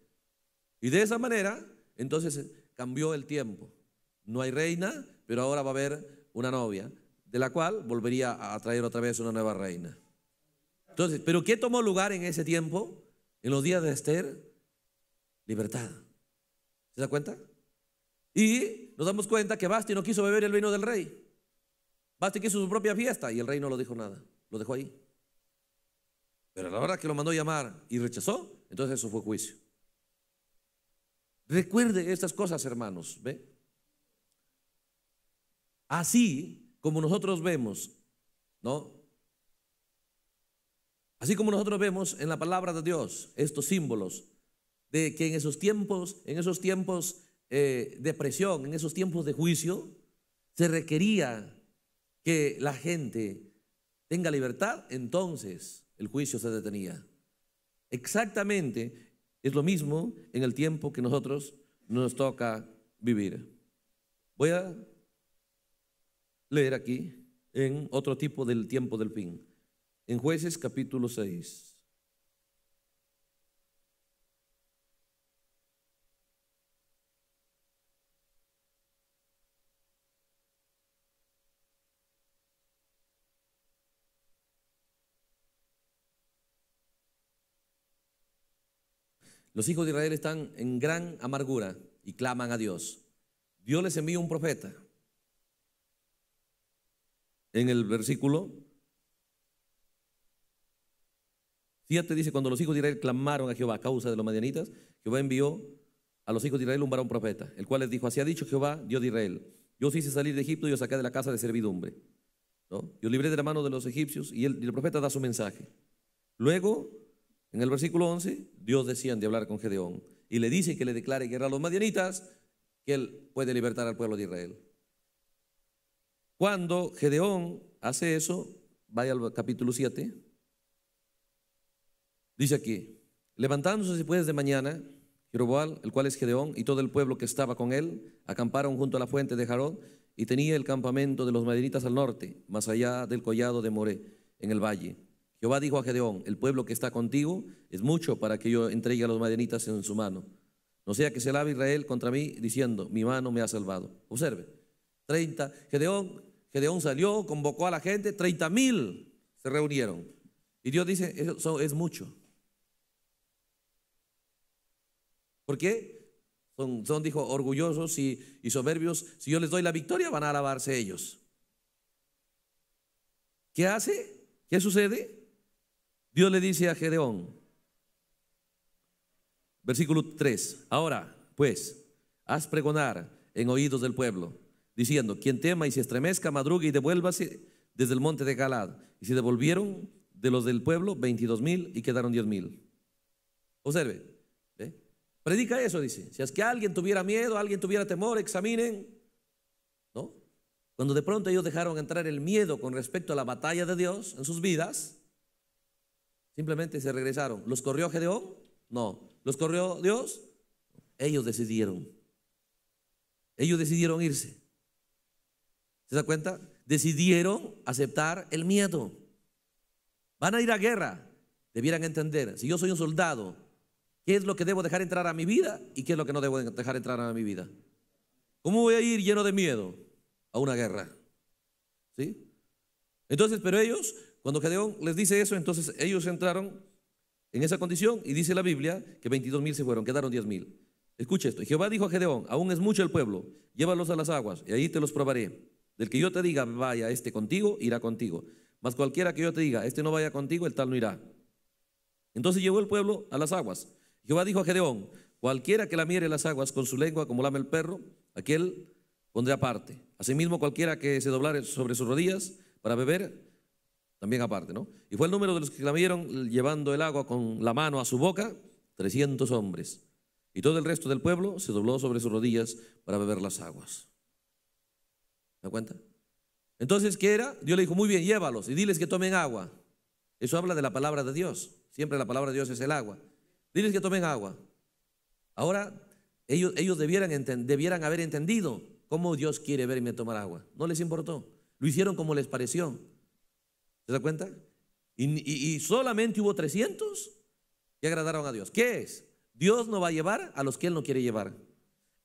Y de esa manera, entonces eh, cambió el tiempo. No hay reina, pero ahora va a haber una novia, de la cual volvería a traer otra vez una nueva reina. Entonces, ¿pero qué tomó lugar en ese tiempo? En los días de Esther, libertad. ¿Se da cuenta? Y nos damos cuenta que Basti no quiso beber el vino del rey. Basti quiso su propia fiesta y el rey no lo dijo nada, lo dejó ahí. Pero a la hora que lo mandó llamar y rechazó, entonces eso fue juicio. Recuerde estas cosas, hermanos, ¿ve? Así como nosotros vemos, ¿no? Así como nosotros vemos en la palabra de Dios estos símbolos, de que en esos tiempos, en esos tiempos eh, de presión, en esos tiempos de juicio, se requería que la gente tenga libertad, entonces el juicio se detenía. Exactamente es lo mismo en el tiempo que nosotros nos toca vivir. Voy a leer aquí en otro tipo del tiempo del fin, en jueces capítulo 6. Los hijos de Israel están en gran amargura y claman a Dios. Dios les envía un profeta. En el versículo 7 dice, cuando los hijos de Israel clamaron a Jehová a causa de los madianitas, Jehová envió a los hijos de Israel un varón profeta, el cual les dijo, así ha dicho Jehová, Dios de Israel, yo os hice salir de Egipto y os saqué de la casa de servidumbre. ¿No? Yo libré de la mano de los egipcios y el, y el profeta da su mensaje. Luego en el versículo 11, Dios decía de hablar con Gedeón y le dice que le declare guerra a los madianitas, que él puede libertar al pueblo de Israel. Cuando Gedeón hace eso, vaya al capítulo 7, dice aquí, levantándose después de mañana, Jeroboal, el cual es Gedeón, y todo el pueblo que estaba con él, acamparon junto a la fuente de Jarón y tenía el campamento de los madianitas al norte, más allá del collado de More en el valle. Jehová dijo a Gedeón, el pueblo que está contigo es mucho para que yo entregue a los madianitas en su mano. No sea que se lave Israel contra mí diciendo, mi mano me ha salvado. Observe, 30, Gedeón, salió, convocó a la gente, 30 mil se reunieron. Y Dios dice, eso es mucho. ¿Por qué? Son, dijo, orgullosos y, soberbios. Si yo les doy la victoria, van a alabarse ellos. ¿Qué hace? ¿Qué sucede? Dios le dice a Gedeón, versículo 3, ahora pues, haz pregonar en oídos del pueblo, diciendo, quien tema y se estremezca, madrugue y devuélvase desde el monte de Galad. Y se devolvieron de los del pueblo 22 mil y quedaron 10 mil. Observe, predica eso, dice. Si es que alguien tuviera miedo, alguien tuviera temor, examinen. ¿no? Cuando de pronto ellos dejaron entrar el miedo con respecto a la batalla de Dios en sus vidas, Simplemente se regresaron. ¿Los corrió Gedeón? No. ¿Los corrió Dios? Ellos decidieron. Ellos decidieron irse. ¿Se da cuenta? Decidieron aceptar el miedo. Van a ir a guerra. Debieran entender, si yo soy un soldado, ¿qué es lo que debo dejar entrar a mi vida y qué es lo que no debo dejar entrar a mi vida? ¿Cómo voy a ir lleno de miedo a una guerra? ¿Sí? Entonces, pero ellos cuando Gedeón les dice eso, entonces ellos entraron en esa condición y dice la Biblia que 22 mil se fueron, quedaron 10 mil. Escucha esto, Jehová dijo a Gedeón, aún es mucho el pueblo, llévalos a las aguas y ahí te los probaré. Del que yo te diga, vaya este contigo, irá contigo. Mas cualquiera que yo te diga, este no vaya contigo, el tal no irá. Entonces llevó el pueblo a las aguas. Jehová dijo a Gedeón, cualquiera que lamiere las aguas con su lengua como lame el perro, aquel pondré aparte. Asimismo, cualquiera que se doblare sobre sus rodillas para beber, también aparte, ¿no? Y fue el número de los que clamieron llevando el agua con la mano a su boca, 300 hombres. Y todo el resto del pueblo se dobló sobre sus rodillas para beber las aguas. ¿Me cuenta? Entonces, ¿qué era? Dios le dijo, muy bien, llévalos y diles que tomen agua. Eso habla de la palabra de Dios. Siempre la palabra de Dios es el agua. Diles que tomen agua. Ahora, ellos, debieran, debieran haber entendido cómo Dios quiere verme tomar agua. No les importó. Lo hicieron como les pareció. ¿Se da cuenta? Y, solamente hubo 300 que agradaron a Dios. ¿Qué es? Dios no va a llevar a los que Él no quiere llevar.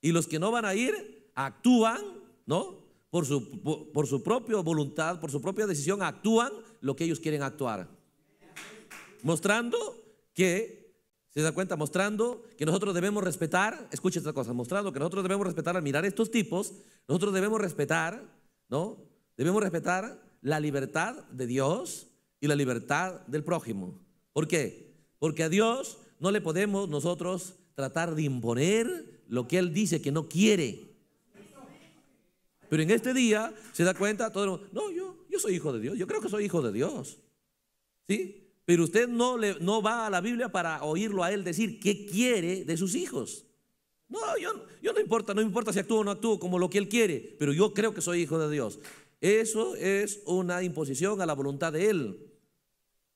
Y los que no van a ir actúan, ¿no? Por su, por, su propia voluntad, por su propia decisión, actúan lo que ellos quieren actuar. Mostrando que ¿Se da cuenta? Mostrando que nosotros debemos respetar, escucha esta cosa, mostrando que nosotros debemos respetar al mirar estos tipos, nosotros debemos respetar, ¿no? Debemos respetar la libertad de Dios y la libertad del prójimo. ¿Por qué? Porque a Dios no le podemos nosotros tratar de imponer lo que Él dice que no quiere. Pero en este día se da cuenta todo el no, yo, yo soy hijo de Dios, yo creo que soy hijo de Dios. ¿Sí? Pero usted no, le, no va a la Biblia para oírlo a Él decir qué quiere de sus hijos. No, yo, yo no importa, no importa si actúo o no actúo como lo que Él quiere, pero yo creo que soy hijo de Dios. Eso es una imposición a la voluntad de Él.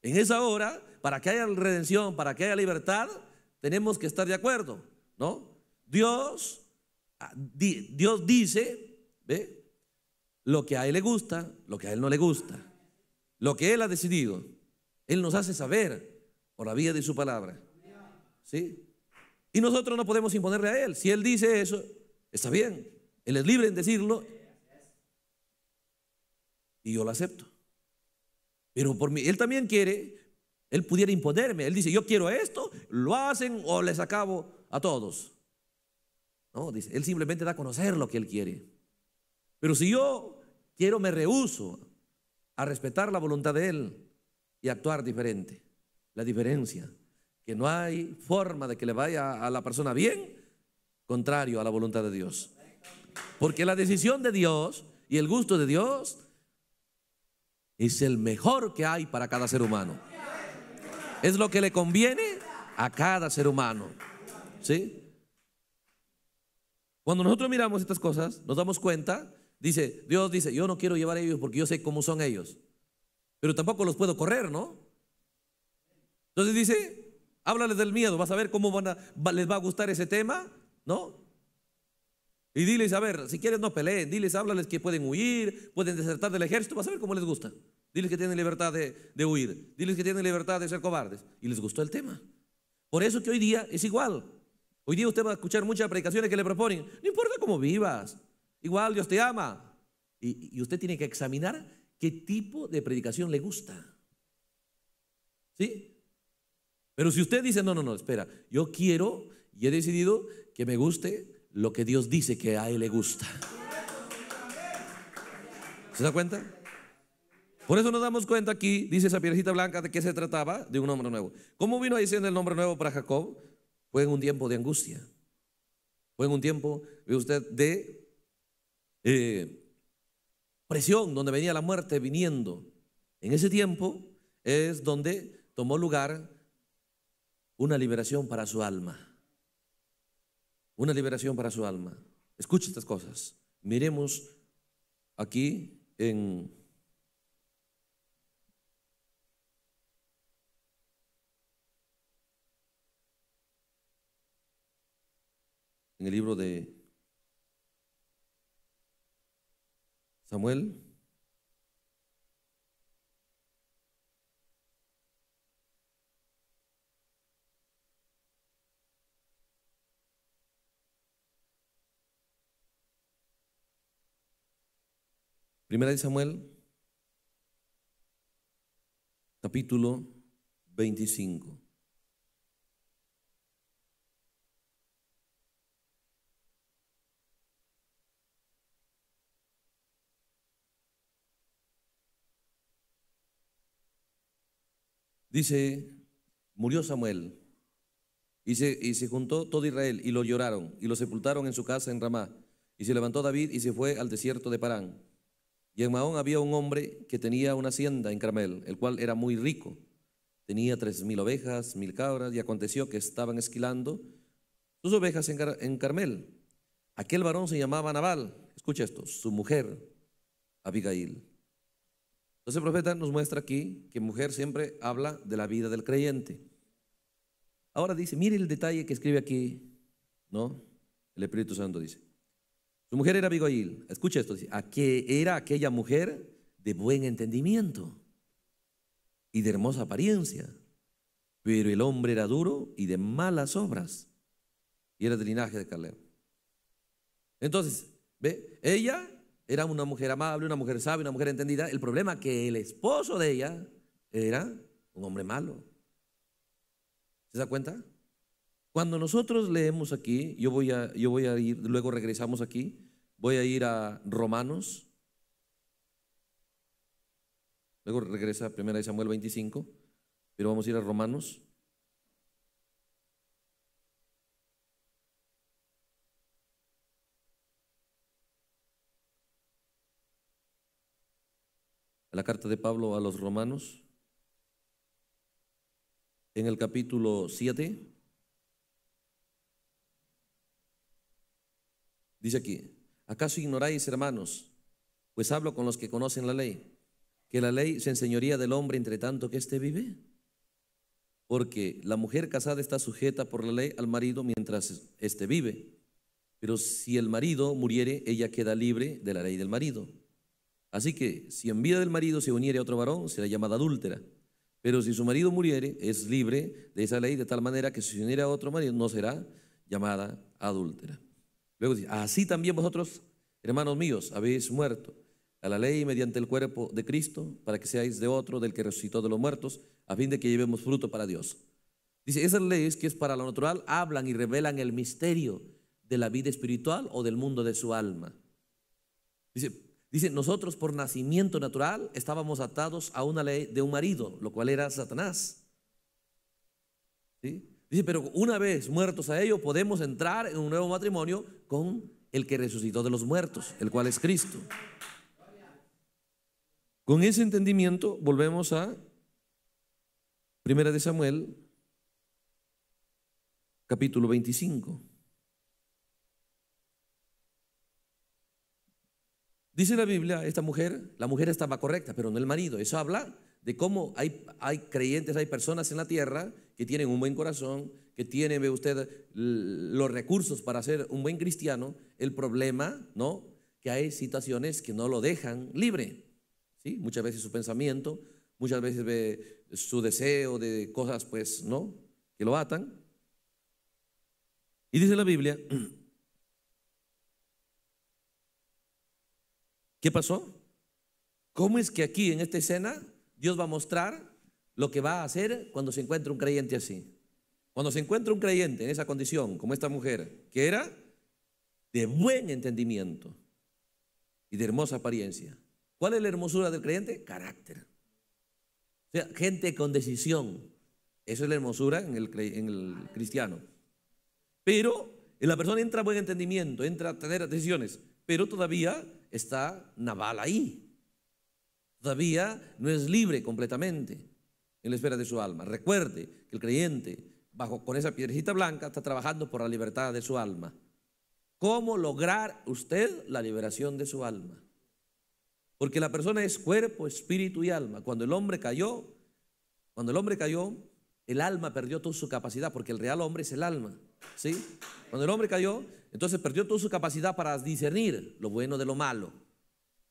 En esa hora, para que haya redención, para que haya libertad, tenemos que estar de acuerdo, ¿no? Dios, ah, Dios dice, ¿ve? Lo que a Él le gusta, lo que a Él no le gusta. Lo que Él ha decidido, Él nos hace saber por la vía de su palabra. ¿Sí? Y nosotros no podemos imponerle a Él. Si Él dice eso, está bien. Él es libre en decirlo y yo lo acepto. Pero por mí, él también quiere, él pudiera imponerme. Él dice, yo quiero esto, lo hacen o les acabo a todos. No, dice, él simplemente da a conocer lo que él quiere. Pero si yo quiero, me rehúso a respetar la voluntad de él y actuar diferente. La diferencia, que no hay forma de que le vaya a la persona bien, contrario a la voluntad de Dios. Porque la decisión de Dios y el gusto de Dios es el mejor que hay para cada ser humano. Es lo que le conviene a cada ser humano. ¿Sí? Cuando nosotros miramos estas cosas, nos damos cuenta, dice, Dios dice, yo no quiero llevar a ellos porque yo sé cómo son ellos, pero tampoco los puedo correr, ¿no? Entonces dice, háblales del miedo, vas a ver cómo van les va a gustar ese tema, ¿no? Y diles, a ver, si quieres no peleen, diles, háblales que pueden huir, pueden desertar del ejército, vas a ver cómo les gusta. Diles que tienen libertad de, huir, diles que tienen libertad de ser cobardes. Y les gustó el tema. Por eso que hoy día es igual. Hoy día usted va a escuchar muchas predicaciones que le proponen, no importa cómo vivas, igual Dios te ama. Y, y usted tiene que examinar qué tipo de predicación le gusta. ¿Sí? Pero si usted dice, no, no, no, espera, yo quiero y he decidido que me guste lo que Dios dice que a Él le gusta. ¿Se da cuenta? Por eso nos damos cuenta aquí, dice esa piedrecita blanca, de qué se trataba, de un hombre nuevo. ¿Cómo vino a decir el nombre nuevo para Jacob? Fue en un tiempo de angustia. Fue en un tiempo, ve usted, de eh, presión, donde venía la muerte viniendo. En ese tiempo es donde tomó lugar una liberación para su alma una liberación para su alma. Escuche estas cosas. Miremos aquí en en el libro de Samuel Primera de Samuel, capítulo 25. Dice, murió Samuel y se, y se, juntó todo Israel y lo lloraron y lo sepultaron en su casa en Ramá. Y se levantó David y se fue al desierto de Parán. Y en Mahón había un hombre que tenía una hacienda en Carmel, el cual era muy rico. Tenía tres mil ovejas, mil cabras, y aconteció que estaban esquilando sus ovejas en, Carmel. Aquel varón se llamaba Nabal. Escucha esto, su mujer, Abigail. Entonces el profeta nos muestra aquí que mujer siempre habla de la vida del creyente. Ahora dice, mire el detalle que escribe aquí, ¿no? El Espíritu Santo dice, mujer era Vigoil, escucha esto, a que era aquella mujer de buen entendimiento y de hermosa apariencia, pero el hombre era duro y de malas obras, y era del linaje de Caleb. Entonces, ¿ve? Ella era una mujer amable, una mujer sabia, una mujer entendida. El problema que el esposo de ella era un hombre malo. ¿Se da cuenta? Cuando nosotros leemos aquí, yo voy a, yo voy a ir, luego regresamos aquí, Voy a ir a Romanos. Luego regresa a 1 Samuel 25, pero vamos a ir a Romanos. la carta de Pablo a los romanos, en el capítulo 7, dice aquí, ¿Acaso ignoráis, hermanos? Pues hablo con los que conocen la ley, que la ley se enseñoría del hombre entre tanto que éste vive. Porque la mujer casada está sujeta por la ley al marido mientras éste vive. Pero si el marido muriere, ella queda libre de la ley del marido. Así que si en vida del marido se uniere a otro varón, será llamada adúltera. Pero si su marido muriere, es libre de esa ley de tal manera que si se uniere a otro marido no será llamada adúltera. Luego dice, así también vosotros, hermanos míos, habéis muerto a la ley mediante el cuerpo de Cristo, para que seáis de otro, del que resucitó de los muertos, a fin de que llevemos fruto para Dios. Dice, esas leyes que es para lo natural hablan y revelan el misterio de la vida espiritual o del mundo de su alma. Dice, nosotros por nacimiento natural estábamos atados a una ley de un marido, lo cual era Satanás. ¿Sí? Dice, pero una vez muertos a ellos, podemos entrar en un nuevo matrimonio con el que resucitó de los muertos, el cual es Cristo. Con ese entendimiento volvemos a 1 de Samuel, capítulo 25. Dice la Biblia, esta mujer, la mujer estaba correcta, pero no el marido. Eso habla de cómo hay, hay creyentes, hay personas en la tierra que tienen un buen corazón, que tienen, ve usted, los recursos para ser un buen cristiano. El problema, ¿no? Que hay situaciones que no lo dejan libre. ¿sí? Muchas veces su pensamiento, muchas veces ve su deseo de cosas, pues, ¿no? Que lo atan. Y dice la Biblia, ¿qué pasó? ¿Cómo es que aquí en esta escena Dios va a mostrar lo que va a hacer cuando se encuentra un creyente así. Cuando se encuentra un creyente en esa condición, como esta mujer, que era de buen entendimiento y de hermosa apariencia. ¿Cuál es la hermosura del creyente? Carácter. O sea, gente con decisión. Eso es la hermosura en el, en el cristiano. Pero en la persona entra buen entendimiento, entra a tener decisiones, pero todavía está Naval ahí. Todavía no es libre completamente en la esfera de su alma. Recuerde que el creyente, bajo, con esa piedrecita blanca, está trabajando por la libertad de su alma. ¿Cómo lograr usted la liberación de su alma? Porque la persona es cuerpo, espíritu y alma. Cuando el hombre cayó, cuando el hombre cayó, el alma perdió toda su capacidad, porque el real hombre es el alma. ¿sí? Cuando el hombre cayó, entonces perdió toda su capacidad para discernir lo bueno de lo malo.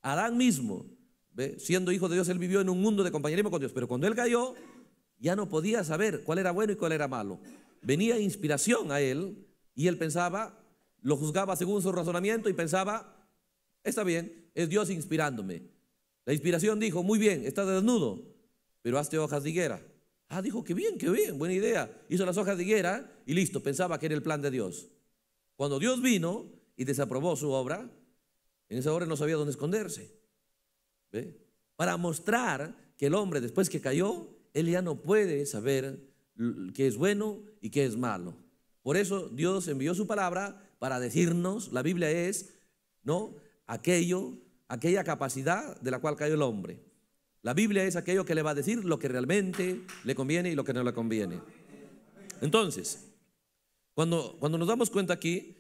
Adán mismo Siendo hijo de Dios, él vivió en un mundo de compañerismo con Dios, pero cuando él cayó, ya no podía saber cuál era bueno y cuál era malo. Venía inspiración a él y él pensaba, lo juzgaba según su razonamiento y pensaba, está bien, es Dios inspirándome. La inspiración dijo, muy bien, estás desnudo, pero hazte hojas de higuera. Ah, dijo, qué bien, qué bien, buena idea. Hizo las hojas de higuera y listo, pensaba que era el plan de Dios. Cuando Dios vino y desaprobó su obra, en esa hora no sabía dónde esconderse. Para mostrar que el hombre después que cayó, él ya no puede saber qué es bueno y qué es malo. Por eso Dios envió su palabra para decirnos, la Biblia es, ¿no? Aquello, aquella capacidad de la cual cayó el hombre. La Biblia es aquello que le va a decir lo que realmente le conviene y lo que no le conviene. Entonces, cuando, cuando nos damos cuenta aquí,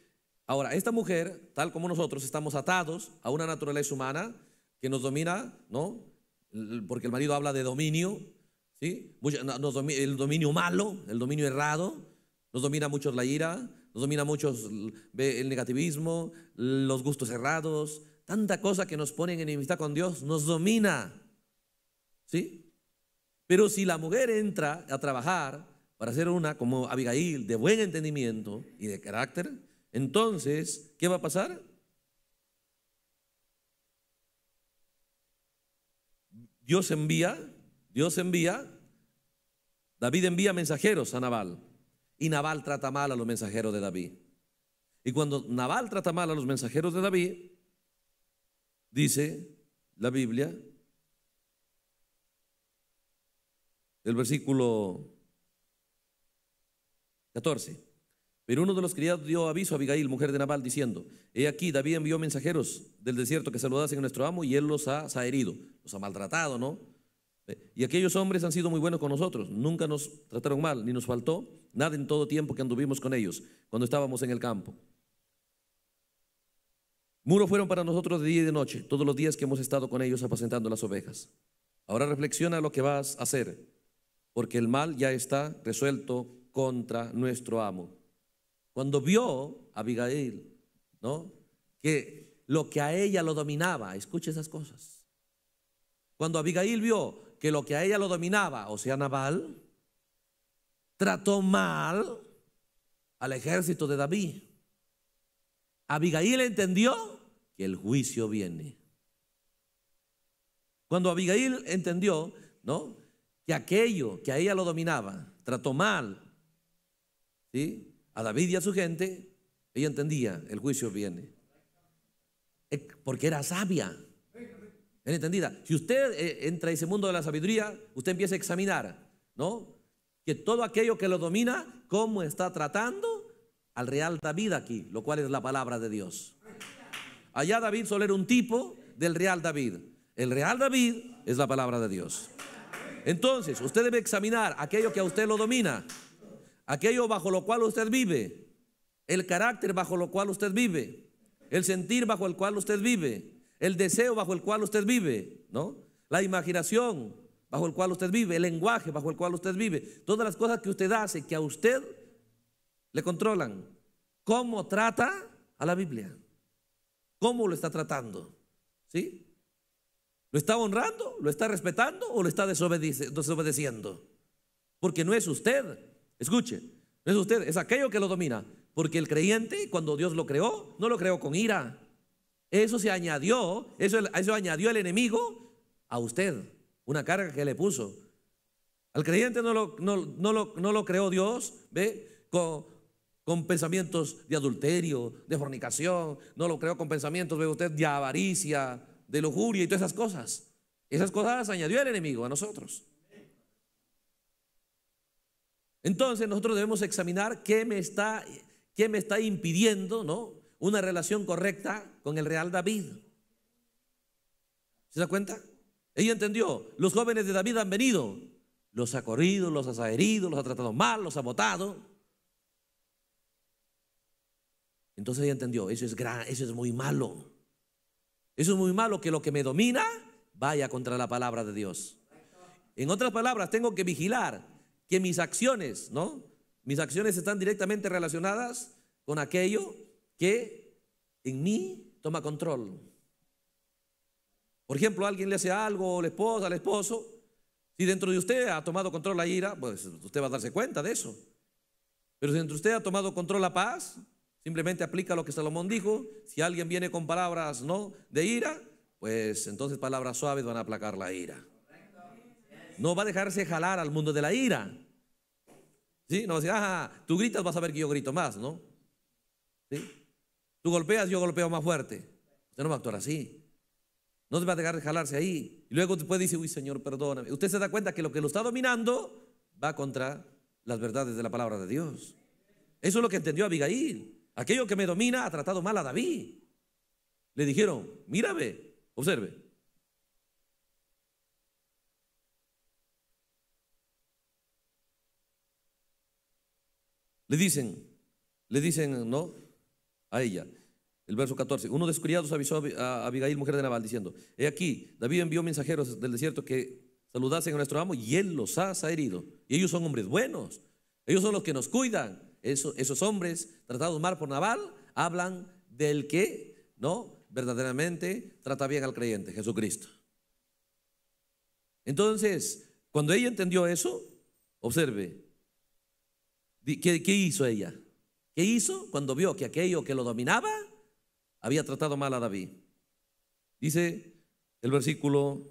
ahora, esta mujer, tal como nosotros, estamos atados a una naturaleza humana, que nos domina, ¿no? Porque el marido habla de dominio, ¿sí? el dominio malo, el dominio errado, nos domina mucho la ira, nos domina mucho el negativismo, los gustos errados, tanta cosa que nos ponen en enemistad con Dios, nos domina, ¿sí? Pero si la mujer entra a trabajar para ser una como Abigail de buen entendimiento y de carácter, entonces, ¿qué va a pasar? Dios envía, Dios envía, David envía mensajeros a Nabal. Y Nabal trata mal a los mensajeros de David. Y cuando Nabal trata mal a los mensajeros de David, dice la Biblia, el versículo 14. Pero uno de los criados dio aviso a Abigail, mujer de Naval, diciendo, he aquí, David envió mensajeros del desierto que saludasen a nuestro amo y él los ha, herido, los ha maltratado, ¿no? Eh, y aquellos hombres han sido muy buenos con nosotros, nunca nos trataron mal, ni nos faltó nada en todo tiempo que anduvimos con ellos, cuando estábamos en el campo. Muros fueron para nosotros de día y de noche, todos los días que hemos estado con ellos apacentando las ovejas. Ahora reflexiona lo que vas a hacer, porque el mal ya está resuelto contra nuestro amo. Cuando vio a Abigail, ¿no? Que lo que a ella lo dominaba, escuche esas cosas. Cuando Abigail vio que lo que a ella lo dominaba, o sea, Nabal, trató mal al ejército de David. Abigail entendió que el juicio viene. Cuando Abigail entendió, ¿no? Que aquello que a ella lo dominaba, trató mal, ¿sí? a David y a su gente, ella entendía, el juicio viene. Porque era sabia. Era entendida. Si usted eh, entra en ese mundo de la sabiduría, usted empieza a examinar, ¿no? Que todo aquello que lo domina, cómo está tratando al real David aquí, lo cual es la palabra de Dios. Allá David solo era un tipo del real David. El real David es la palabra de Dios. Entonces, usted debe examinar aquello que a usted lo domina aquello bajo lo cual usted vive, el carácter bajo lo cual usted vive, el sentir bajo el cual usted vive, el deseo bajo el cual usted vive, ¿no? La imaginación bajo el cual usted vive, el lenguaje bajo el cual usted vive, todas las cosas que usted hace que a usted le controlan. ¿Cómo trata a la Biblia? ¿Cómo lo está tratando? ¿Sí? ¿Lo está honrando? ¿Lo está respetando? ¿O lo está desobedeciendo? Porque no es usted Escuche, no es usted, es aquello que lo domina. Porque el creyente, cuando Dios lo creó, no lo creó con ira. Eso se añadió, eso, eso añadió el enemigo a usted, una carga que le puso. Al creyente no lo, no, lo, no lo creó Dios, ¿ve? Con, pensamientos de adulterio, de fornicación, no lo creó con pensamientos, ve usted, de avaricia, de lujuria y todas esas cosas. Esas cosas añadió el enemigo a nosotros. Entonces nosotros debemos examinar qué me está, qué me está impidiendo ¿no? una relación correcta con el Real David. ¿Se da cuenta? Ella entendió, los jóvenes de David han venido, los ha corrido, los ha herido, los ha tratado mal, los ha botado Entonces ella entendió, eso es, eso es muy malo. Eso es muy malo que lo que me domina vaya contra la palabra de Dios. En otras palabras, tengo que vigilar que mis acciones, ¿no? Mis acciones están directamente relacionadas con aquello que en mí toma control. Por ejemplo, alguien le hace algo, la esposa, al esposo, si dentro de usted ha tomado control la ira, pues usted va a darse cuenta de eso. Pero si dentro de usted ha tomado control la paz, simplemente aplica lo que Salomón dijo, si alguien viene con palabras, ¿no?, de ira, pues entonces palabras suaves van a aplacar la ira. No va a dejarse jalar al mundo de la ira. ¿Sí? No va a decir, ajá, tú gritas, vas a ver que yo grito más, ¿no? Tú golpeas, yo golpeo más fuerte. Usted no va a actuar así. No se va a dejar de jalarse ahí. Y luego después dice, uy, Señor, perdóname. Usted se da cuenta que lo que lo está dominando va contra las verdades de la palabra de Dios. Eso es lo que entendió Abigail. Aquello que me domina ha tratado mal a David. Le dijeron, mírame, observe, Le dicen, le dicen, ¿no? A ella. El verso 14. Uno de sus criados avisó a Abigail, mujer de naval diciendo, he aquí, David envió mensajeros del desierto que saludasen a nuestro amo y él los ha herido. Y ellos son hombres buenos. Ellos son los que nos cuidan. Esos, hombres tratados mal por naval hablan del que, ¿no? Verdaderamente trata bien al creyente, Jesucristo. Entonces, cuando ella entendió eso, observe, ¿Qué, hizo ella? ¿Qué hizo cuando vio que aquello que lo dominaba había tratado mal a David? Dice el versículo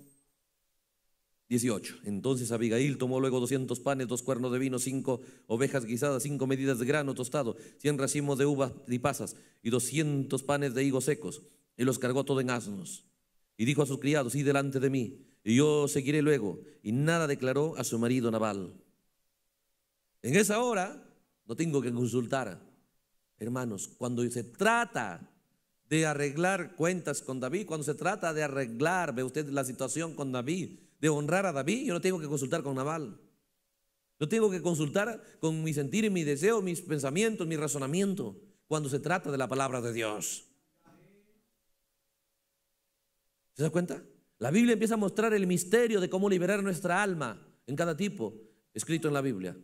18. Entonces Abigail tomó luego 200 panes, dos cuernos de vino, cinco ovejas guisadas, cinco medidas de grano tostado, 100 racimos de uvas y pasas y 200 panes de higos secos. Y los cargó todo en asnos. Y dijo a sus criados, y delante de mí, y yo seguiré luego. Y nada declaró a su marido Nabal. En esa hora, no tengo que consultar. Hermanos, cuando se trata de arreglar cuentas con David, cuando se trata de arreglar, ve usted la situación con David, de honrar a David, yo no tengo que consultar con Naval. No tengo que consultar con mi sentir y mi deseo, mis pensamientos, mi razonamiento, cuando se trata de la palabra de Dios. ¿Se da cuenta? La Biblia empieza a mostrar el misterio de cómo liberar nuestra alma en cada tipo escrito en la Biblia.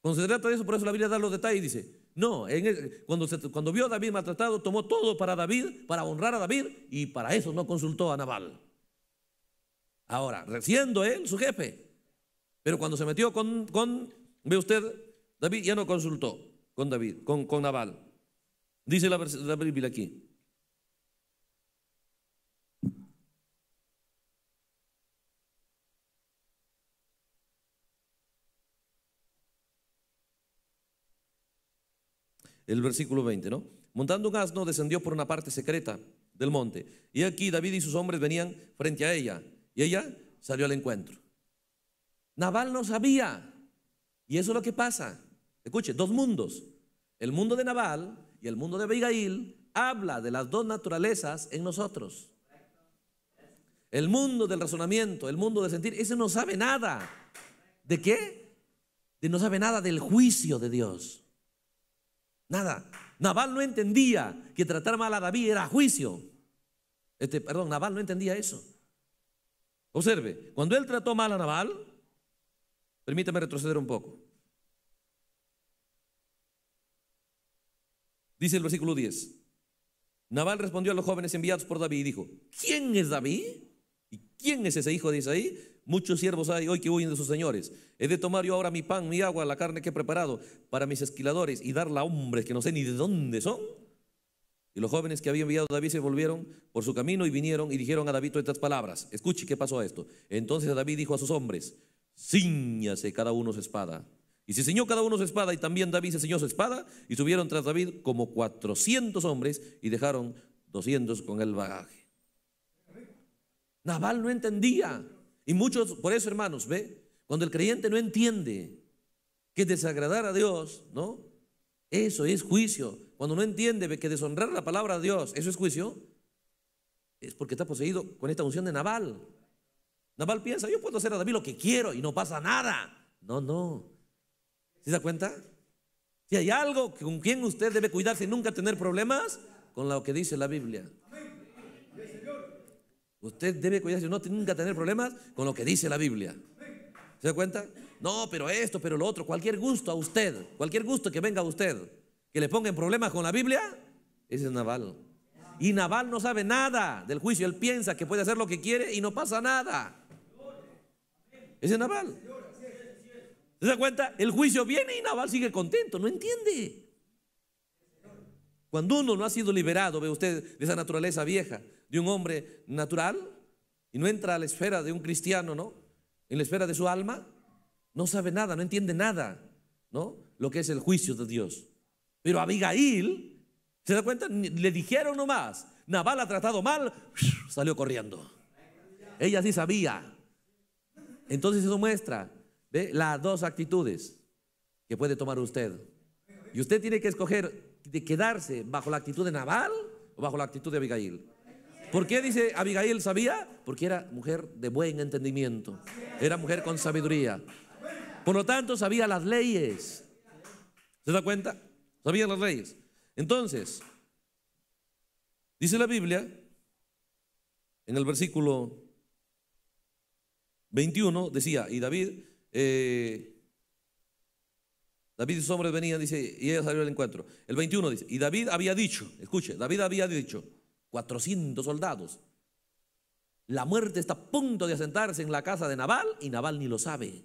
Considera eso, por eso la Biblia da los detalles y dice, no, cuando, vio a David maltratado, tomó todo para David, para honrar a David, y para eso no consultó a Nabal. Ahora, siendo él su jefe, pero cuando se metió con, ve usted, David ya no consultó con David, con, con Nabal. Dice la Biblia aquí. el versículo 20, ¿no? Montando un asno, descendió por una parte secreta del monte. Y aquí David y sus hombres venían frente a ella. Y ella salió al encuentro. Naval no sabía. Y eso es lo que pasa. Escuche, dos mundos. El mundo de Naval y el mundo de Abigail habla de las dos naturalezas en nosotros. El mundo del razonamiento, el mundo del sentir, ese no sabe nada. ¿De qué? De no sabe nada del juicio de Dios. Nada. Naval no entendía que tratar mal a David era juicio. Este, perdón, Naval no entendía eso. Observe, cuando él trató mal a Naval, permítame retroceder un poco. Dice el versículo 10. Naval respondió a los jóvenes enviados por David y dijo, ¿quién es David? ¿Quién es ese hijo de Isaí? Muchos siervos hay hoy que huyen de sus señores. He de tomar yo ahora mi pan, mi agua, la carne que he preparado para mis esquiladores y darla a hombres que no sé ni de dónde son. Y los jóvenes que había enviado a David se volvieron por su camino y vinieron y dijeron a David todas estas palabras. Escuche qué pasó a esto. Entonces David dijo a sus hombres, ciñase cada uno su espada. Y se ciñó cada uno su espada y también David se ciñó su espada y subieron tras David como cuatrocientos hombres y dejaron doscientos con el bagaje. Nabal no entendía. Y muchos, por eso hermanos, ve, cuando el creyente no entiende que desagradar a Dios, ¿no? Eso es juicio. Cuando no entiende que deshonrar la palabra de Dios, eso es juicio, es porque está poseído con esta unción de Nabal. Nabal piensa, yo puedo hacer a David lo que quiero y no pasa nada. No, no. ¿Se da cuenta? Si hay algo con quien usted debe cuidarse y nunca tener problemas, con lo que dice la Biblia. Usted debe cuidarse, no nunca tener problemas con lo que dice la Biblia. ¿Se da cuenta? No, pero esto, pero lo otro, cualquier gusto a usted, cualquier gusto que venga a usted, que le ponga en problemas con la Biblia, ese es Naval. Y Naval no sabe nada del juicio, él piensa que puede hacer lo que quiere y no pasa nada. Ese es Naval. ¿Se da cuenta? El juicio viene y Naval sigue contento, no entiende. Cuando uno no ha sido liberado, ve usted, de esa naturaleza vieja, de un hombre natural y no entra a la esfera de un cristiano, ¿no? En la esfera de su alma, no sabe nada, no entiende nada, ¿no? Lo que es el juicio de Dios. Pero Abigail, ¿se da cuenta? Le dijeron nomás, Naval ha tratado mal, salió corriendo. Ella sí sabía. Entonces eso muestra las dos actitudes que puede tomar usted. Y usted tiene que escoger de quedarse bajo la actitud de Naval o bajo la actitud de Abigail. ¿Por qué dice Abigail sabía? Porque era mujer de buen entendimiento, era mujer con sabiduría. Por lo tanto, sabía las leyes. ¿Se da cuenta? Sabía las leyes. Entonces, dice la Biblia, en el versículo 21, decía, y David, eh, David y sus hombres venían, dice, y ella salió al encuentro. El 21 dice, y David había dicho, escuche, David había dicho, 400 soldados. La muerte está a punto de asentarse en la casa de Naval y Naval ni lo sabe.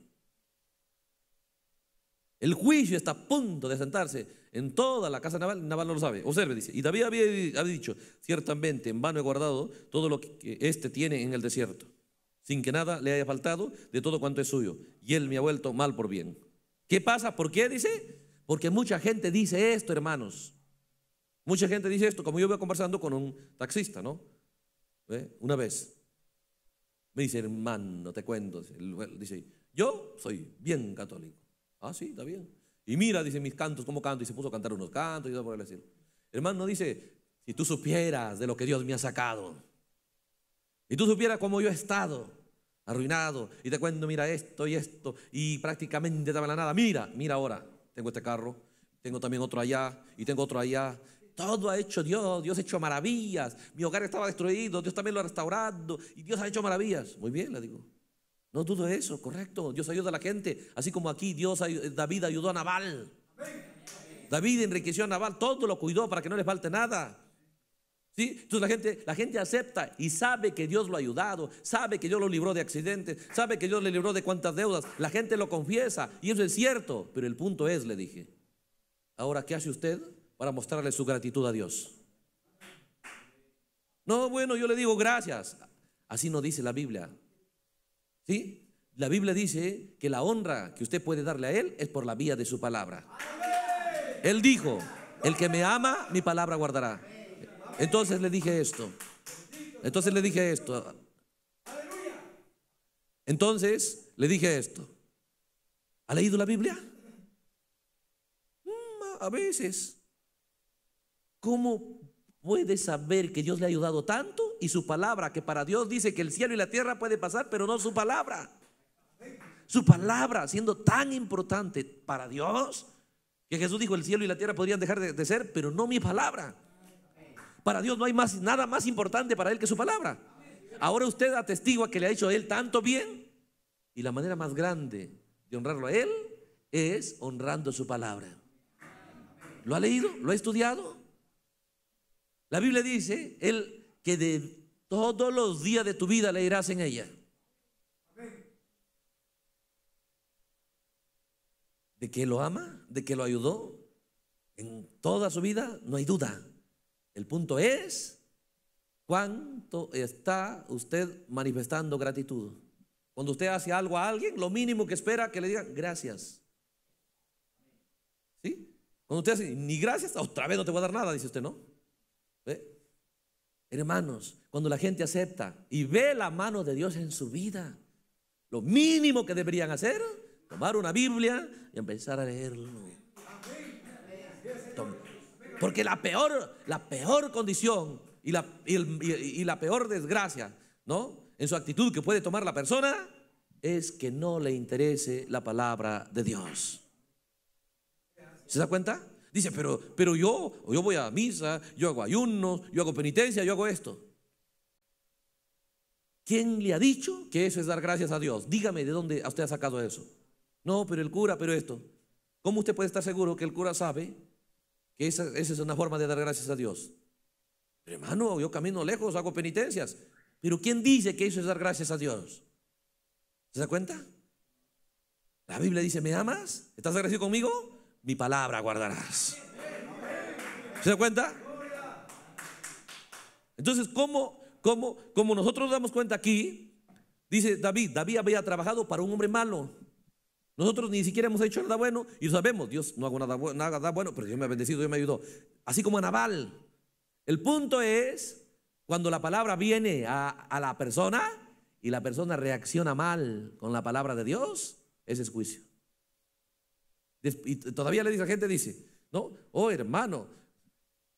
El juicio está a punto de asentarse en toda la casa de Naval y Naval no lo sabe. Observe, dice, y David había, dicho, ciertamente en vano he guardado todo lo que éste tiene en el desierto, sin que nada le haya faltado de todo cuanto es suyo, y él me ha vuelto mal por bien. ¿Qué pasa? ¿Por qué dice? Porque mucha gente dice esto, hermanos. Mucha gente dice esto, como yo voy conversando con un taxista, ¿no? ¿Eh? Una vez. Me dice, hermano, te cuento. Dice, yo soy bien católico. Ah, sí, está bien. Y mira, dice, mis cantos, ¿cómo canto? Y se puso a cantar unos cantos y todo por el Hermano, dice, si tú supieras de lo que Dios me ha sacado, y tú supieras cómo yo he estado arruinado, y te cuento, mira esto y esto, y prácticamente daba la nada. Mira, mira ahora, tengo este carro, tengo también otro allá, y tengo otro allá, todo ha hecho Dios, Dios ha hecho maravillas, mi hogar estaba destruido, Dios también lo ha restaurado y Dios ha hecho maravillas. Muy bien, le digo. No dudo eso, correcto. Dios ayuda a la gente, así como aquí Dios, eh, David ayudó a Nabal. David enriqueció a Nabal, todo lo cuidó para que no le falte nada. ¿Sí? Entonces la gente, la gente acepta y sabe que Dios lo ha ayudado, sabe que Dios lo libró de accidentes, sabe que Dios le libró de cuantas deudas. La gente lo confiesa y eso es cierto, pero el punto es, le dije, ahora, ¿qué hace usted? para mostrarle su gratitud a Dios. No, bueno, yo le digo gracias. Así no dice la Biblia. ¿Sí? La Biblia dice que la honra que usted puede darle a Él es por la vía de su palabra. Él dijo, el que me ama, mi palabra guardará. Entonces le dije esto. Entonces le dije esto. Entonces le dije esto. ¿Ha leído la Biblia? Mm, a veces. ¿Cómo puede saber que Dios le ha ayudado tanto y su palabra, que para Dios dice que el cielo y la tierra puede pasar, pero no su palabra? Su palabra siendo tan importante para Dios, que Jesús dijo, el cielo y la tierra podrían dejar de, ser, pero no mi palabra. Para Dios no hay más, nada más importante para Él que su palabra. Ahora usted atestigua que le ha hecho a Él tanto bien y la manera más grande de honrarlo a Él es honrando su palabra. ¿Lo ha leído? ¿Lo ha estudiado? La Biblia dice, el que de todos los días de tu vida le irás en ella. De que lo ama, de que lo ayudó en toda su vida, no hay duda. El punto es cuánto está usted manifestando gratitud. Cuando usted hace algo a alguien, lo mínimo que espera que le digan gracias. ¿Sí? Cuando usted hace ni gracias, otra vez no te voy a dar nada, dice usted, ¿no? Hermanos, cuando la gente acepta y ve la mano de Dios en su vida, lo mínimo que deberían hacer, tomar una Biblia y empezar a leerlo. Porque la peor, la peor condición y la, y la peor desgracia, ¿no? En su actitud que puede tomar la persona es que no le interese la palabra de Dios. ¿Se da cuenta? Dice, pero, pero yo, yo voy a misa, yo hago ayunos, yo hago penitencia, yo hago esto. ¿Quién le ha dicho que eso es dar gracias a Dios? Dígame de dónde usted ha sacado eso. No, pero el cura, pero esto. ¿Cómo usted puede estar seguro que el cura sabe que esa, es una forma de dar gracias a Dios? hermano, yo camino lejos, hago penitencias. Pero ¿quién dice que eso es dar gracias a Dios? ¿Se da cuenta? La Biblia dice, ¿me amas? ¿Estás agradecido conmigo? mi palabra guardarás. ¿Se da cuenta? Entonces, ¿cómo, cómo, como nosotros nos damos cuenta aquí, dice David, David había trabajado para un hombre malo. Nosotros ni siquiera hemos hecho nada bueno y sabemos, Dios no hago nada, bueno, pero Dios me ha bendecido, Dios me ayudó. Así como a Naval. El punto es cuando la palabra viene a, a la persona y la persona reacciona mal con la palabra de Dios, ese es juicio. Y todavía le dice, la gente dice, ¿no? Oh, hermano,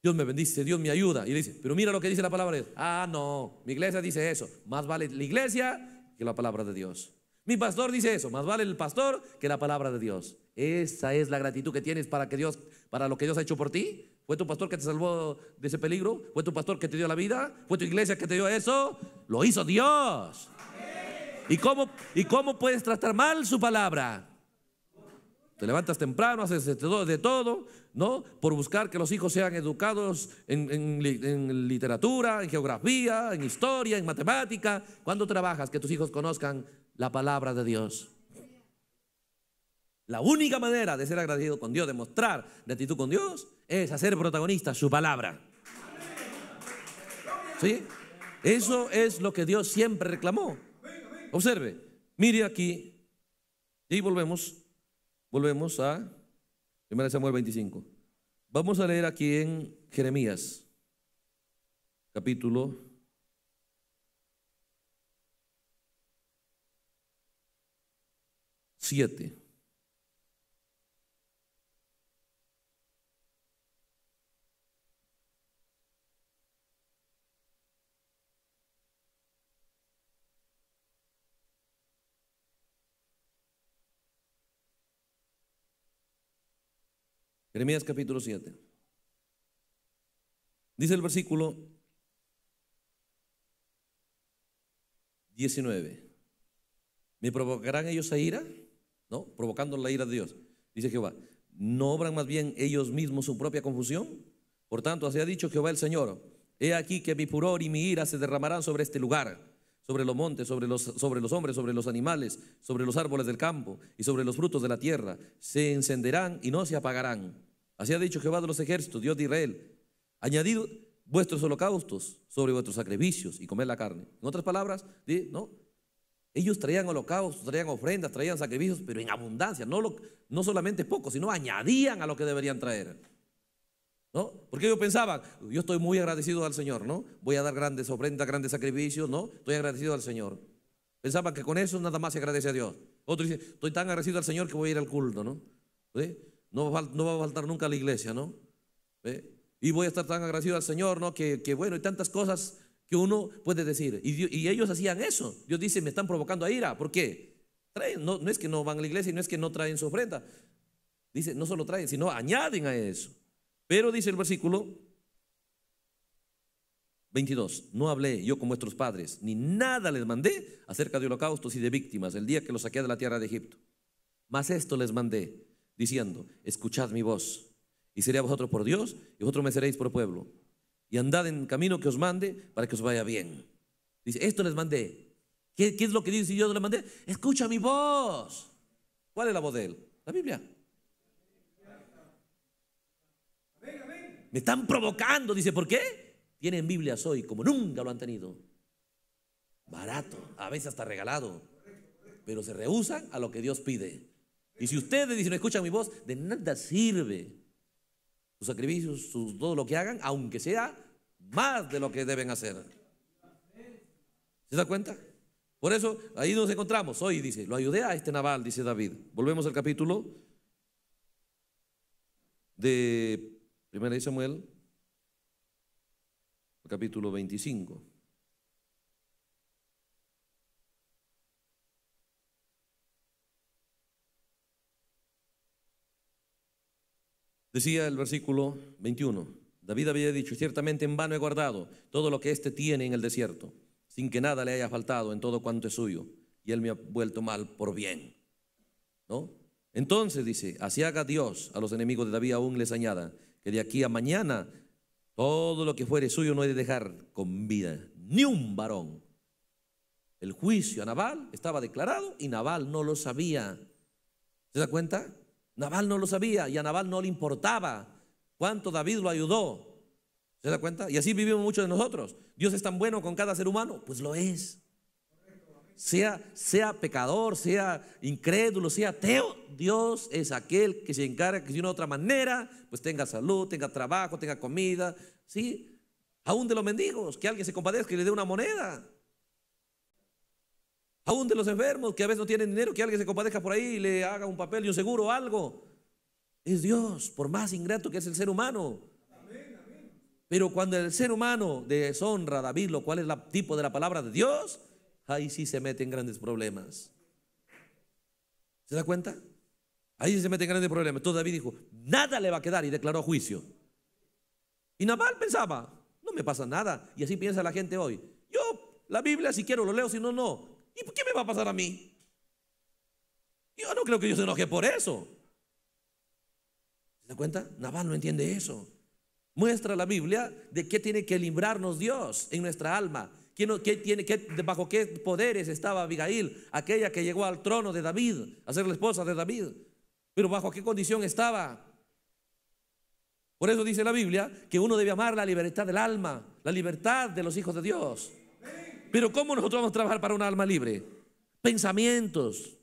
Dios me bendice, Dios me ayuda. Y le dice, pero mira lo que dice la palabra de Dios. Ah, no, mi iglesia dice eso. Más vale la iglesia que la palabra de Dios. Mi pastor dice eso, más vale el pastor que la palabra de Dios. Esa es la gratitud que tienes para que Dios, para lo que Dios ha hecho por ti. ¿Fue tu pastor que te salvó de ese peligro? ¿Fue tu pastor que te dio la vida? ¿Fue tu iglesia que te dio eso? Lo hizo Dios. ¿Y cómo, y cómo puedes tratar mal su palabra? Te levantas temprano, haces de todo, ¿no? Por buscar que los hijos sean educados en, en, literatura, en geografía, en historia, en matemática. ¿Cuándo trabajas? Que tus hijos conozcan la palabra de Dios. La única manera de ser agradecido con Dios, de mostrar gratitud con Dios, es hacer protagonista su palabra. ¿Sí? Eso es lo que Dios siempre reclamó. Observe, mire aquí y volvemos Volvemos a 1 Samuel 25. Vamos a leer aquí en Jeremías, capítulo 7. Jeremías capítulo 7. Dice el versículo 19. ¿Me provocarán ellos a ira? ¿No? Provocando la ira de Dios. Dice Jehová, ¿no obran más bien ellos mismos su propia confusión? Por tanto, así ha dicho Jehová el Señor, he aquí que mi furor y mi ira se derramarán sobre este lugar sobre los montes, sobre los, sobre los hombres, sobre los animales, sobre los árboles del campo y sobre los frutos de la tierra. Se encenderán y no se apagarán. Así ha dicho Jehová de los ejércitos, Dios de Israel. Añadid vuestros holocaustos sobre vuestros sacrificios y comed la carne. En otras palabras, ¿no? Ellos traían holocaustos, traían ofrendas, traían sacrificios, pero en abundancia, no, no solamente pocos, sino añadían a lo que deberían traer. ¿No? Porque ellos pensaban, yo estoy muy agradecido al Señor, ¿no? Voy a dar grandes ofrendas, grandes sacrificios, ¿no? Estoy agradecido al Señor. Pensaban que con eso nada más se agradece a Dios. Otro dice, estoy tan agradecido al Señor que voy a ir al culto, ¿no? No, va, a faltar nunca a la iglesia, ¿no? Y voy a estar tan agradecido al Señor, ¿no? Que, bueno, hay tantas cosas que uno puede decir. Y, ellos hacían eso. Dios dice, me están provocando a ira. ¿Por qué? Traen, no, no es que no van a la iglesia y no es que no traen su ofrenda. Dice, no solo traen, sino añaden a eso. Pero dice el versículo 22, no hablé yo con vuestros padres, ni nada les mandé acerca de holocaustos y de víctimas el día que los saqué de la tierra de Egipto. Mas esto les mandé, diciendo, escuchad mi voz, y seré vosotros por Dios, y vosotros me seréis por pueblo, y andad en camino que os mande para que os vaya bien. Dice, esto les mandé. ¿Qué, es lo que dice yo les mandé? Escucha mi voz. ¿Cuál es la voz de él? La Biblia. Me están provocando. Dice, ¿por qué? Tienen Biblias hoy como nunca lo han tenido. Barato, a veces hasta regalado. Pero se rehusan a lo que Dios pide. Y si ustedes dicen, no escuchan mi voz, de nada sirve sus sacrificios, todo lo que hagan, aunque sea más de lo que deben hacer. ¿Se da cuenta? Por eso ahí nos encontramos hoy, dice, lo ayudé a este naval, dice David. Volvemos al capítulo de Primera de Samuel, capítulo 25. Decía el versículo 21, David había dicho, ciertamente en vano he guardado todo lo que éste tiene en el desierto, sin que nada le haya faltado en todo cuanto es suyo, y él me ha vuelto mal por bien. ¿No? Entonces dice, así haga Dios a los enemigos de David aún les añada, que de aquí a mañana todo lo que fuere suyo no he de dejar con vida, ni un varón. El juicio a Naval estaba declarado y Naval no lo sabía. ¿Se da cuenta? Naval no lo sabía y a Naval no le importaba cuánto David lo ayudó. ¿Se da cuenta? Y así vivimos muchos de nosotros. Dios es tan bueno con cada ser humano, pues lo es sea, sea pecador, sea incrédulo, sea ateo, Dios es aquel que se encarga que de una otra manera, pues tenga salud, tenga trabajo, tenga comida, ¿sí? Aún de los mendigos, que alguien se compadezca y le dé una moneda. Aún de los enfermos, que a veces no tienen dinero, que alguien se compadezca por ahí y le haga un papel y un seguro o algo. Es Dios, por más ingrato que es el ser humano. Pero cuando el ser humano deshonra a David, lo cual es el tipo de la palabra de Dios, ahí sí se meten grandes problemas. ¿Se da cuenta? Ahí sí se meten grandes problemas. Entonces David dijo, nada le va a quedar y declaró juicio. Y Nabal pensaba, no me pasa nada. Y así piensa la gente hoy. Yo la Biblia si quiero lo leo, si no, no. ¿Y qué me va a pasar a mí? Yo no creo que yo se enoje por eso. ¿Se da cuenta? Nabal no entiende eso. Muestra la Biblia de qué tiene que librarnos Dios en nuestra alma. ¿Bajo qué poderes estaba Abigail, aquella que llegó al trono de David, a ser la esposa de David? Pero bajo qué condición estaba. Por eso dice la Biblia que uno debe amar la libertad del alma, la libertad de los hijos de Dios. Pero ¿cómo nosotros vamos a trabajar para una alma libre? Pensamientos.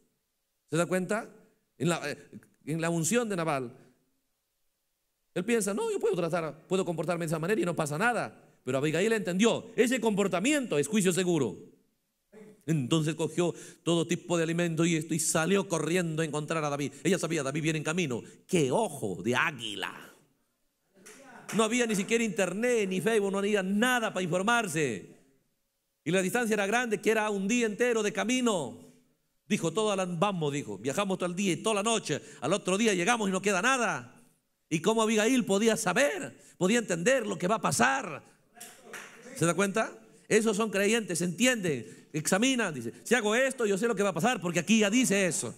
¿Se da cuenta? En la, eh, en la unción de Naval. Él piensa, no, yo puedo tratar, puedo comportarme de esa manera y no pasa nada. Pero Abigail entendió, ese comportamiento es juicio seguro. Entonces cogió todo tipo de alimento y, y salió corriendo a encontrar a David. Ella sabía, David viene en camino. ¡Qué ojo de águila! No había ni siquiera internet, ni Facebook, no había nada para informarse. Y la distancia era grande, que era un día entero de camino. Dijo, todo vamos, dijo, viajamos todo el día y toda la noche. Al otro día llegamos y no queda nada. ¿Y cómo Abigail podía saber, podía entender lo que va a pasar? ¿Se da cuenta? Esos son creyentes, entienden, examinan, dice, si hago esto, yo sé lo que va a pasar, porque aquí ya dice eso.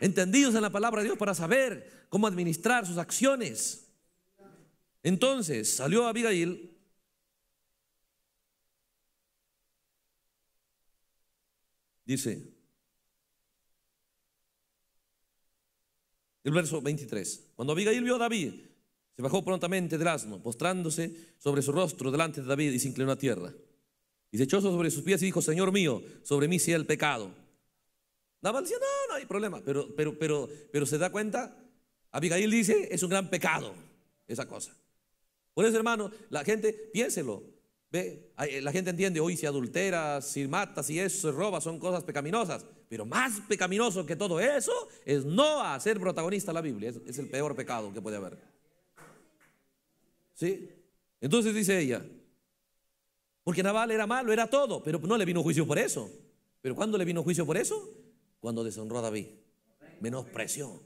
Entendidos en la palabra de Dios para saber cómo administrar sus acciones. Entonces salió Abigail. Dice el verso 23. Cuando Abigail vio a David, se bajó prontamente del asno, postrándose sobre su rostro delante de David y se inclinó a tierra. Y se echó sobre sus pies y dijo, Señor mío, sobre mí sea el pecado. Nabal decía, no, no hay problema, pero, pero, pero, pero se da cuenta, Abigail dice, es un gran pecado esa cosa. Por eso, hermano, la gente, piénselo, ve, la gente entiende, hoy si adultera, si mata, si eso, se roba, son cosas pecaminosas, pero más pecaminoso que todo eso es no hacer protagonista la Biblia, es el peor pecado que puede haber. ¿Sí? Entonces dice ella, porque Nabal era malo, era todo, pero no le vino juicio por eso. ¿Pero cuando le vino juicio por eso? Cuando deshonró a David. Menospreció.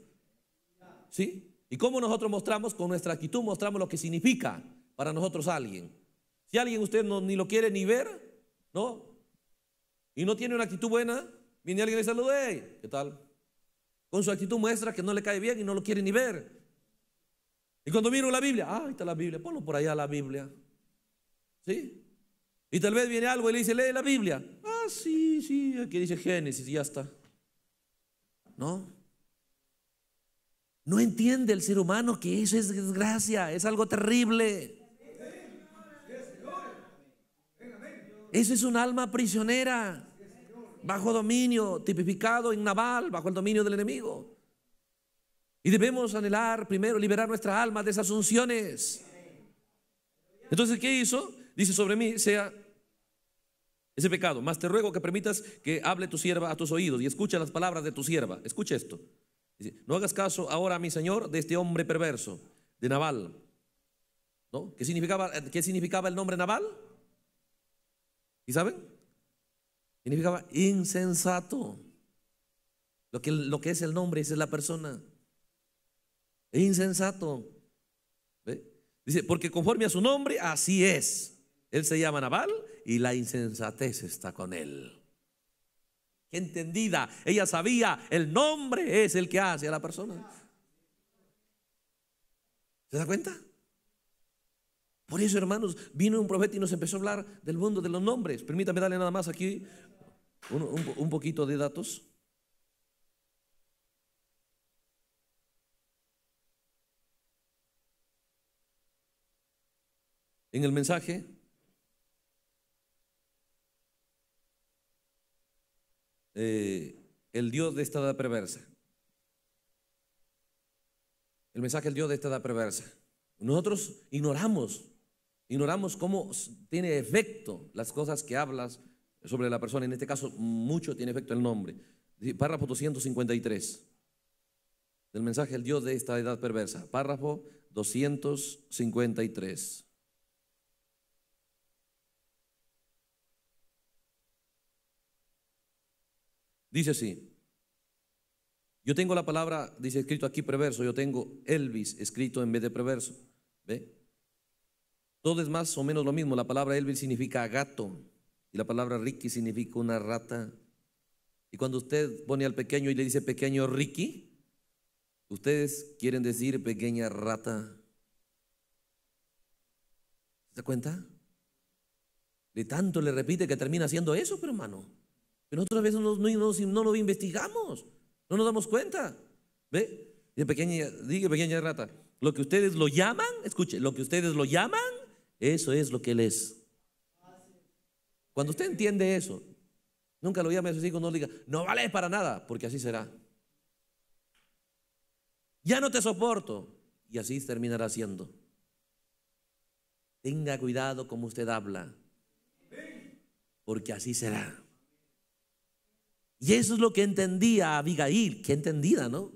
¿Sí? ¿Y cómo nosotros mostramos? Con nuestra actitud mostramos lo que significa para nosotros alguien. Si alguien usted no, ni lo quiere ni ver, ¿no? Y no tiene una actitud buena, viene alguien y le saluda, ¿qué tal? Con su actitud muestra que no le cae bien y no lo quiere ni ver. Y cuando miro la Biblia, ah, ahí está la Biblia, ponlo por allá la Biblia. ¿Sí? Y tal vez viene algo y le dice, lee la Biblia. Ah, sí, sí, aquí dice Génesis y ya está. ¿No? No entiende el ser humano que eso es desgracia, es algo terrible. Eso es un alma prisionera, bajo dominio, tipificado en Naval, bajo el dominio del enemigo. Y debemos anhelar primero liberar nuestra alma de esas unciones. Entonces, ¿qué hizo? Dice sobre mí, sea ese pecado, mas te ruego que permitas que hable tu sierva a tus oídos y escucha las palabras de tu sierva. Escucha esto. no hagas caso ahora, mi Señor, de este hombre perverso, de Naval ¿No? ¿Qué significaba, qué significaba el nombre Naval ¿Y saben? Significaba insensato. Lo que, lo que es el nombre, esa es la persona. Es insensato. Dice, porque conforme a su nombre, así es. Él se llama Naval y la insensatez está con él. Entendida, ella sabía, el nombre es el que hace a la persona. ¿Se da cuenta? Por eso, hermanos, vino un profeta y nos empezó a hablar del mundo de los nombres. Permítame darle nada más aquí un poquito de datos. en el mensaje? Eh, el Dios de esta edad perversa. El mensaje del Dios de esta edad perversa. Nosotros ignoramos, ignoramos cómo tiene efecto las cosas que hablas sobre la persona. En este caso, mucho tiene efecto el nombre. Párrafo 253 del mensaje del Dios de esta edad perversa. Párrafo 253. Dice así. Yo tengo la palabra, dice escrito aquí preverso, yo tengo Elvis escrito en vez de preverso. ¿Ve? Todo es más o menos lo mismo. La palabra Elvis significa gato y la palabra Ricky significa una rata. Y cuando usted pone al pequeño y le dice pequeño Ricky, ustedes quieren decir pequeña rata. ¿Se da cuenta? De tanto le repite que termina haciendo eso, pero hermano. Pero nosotros a veces no, lo investigamos, no nos damos cuenta. ¿Ve? Dice pequeña, rata, lo que ustedes lo llaman, escuche, lo que ustedes lo llaman, eso es lo que él es. Cuando usted entiende eso, nunca lo llame a sus hijos, no diga, no vale para nada, porque así será. Ya no te soporto, y así terminará siendo. Tenga cuidado como usted habla, porque así será. Y eso es lo que entendía Abigail, que entendida, ¿no?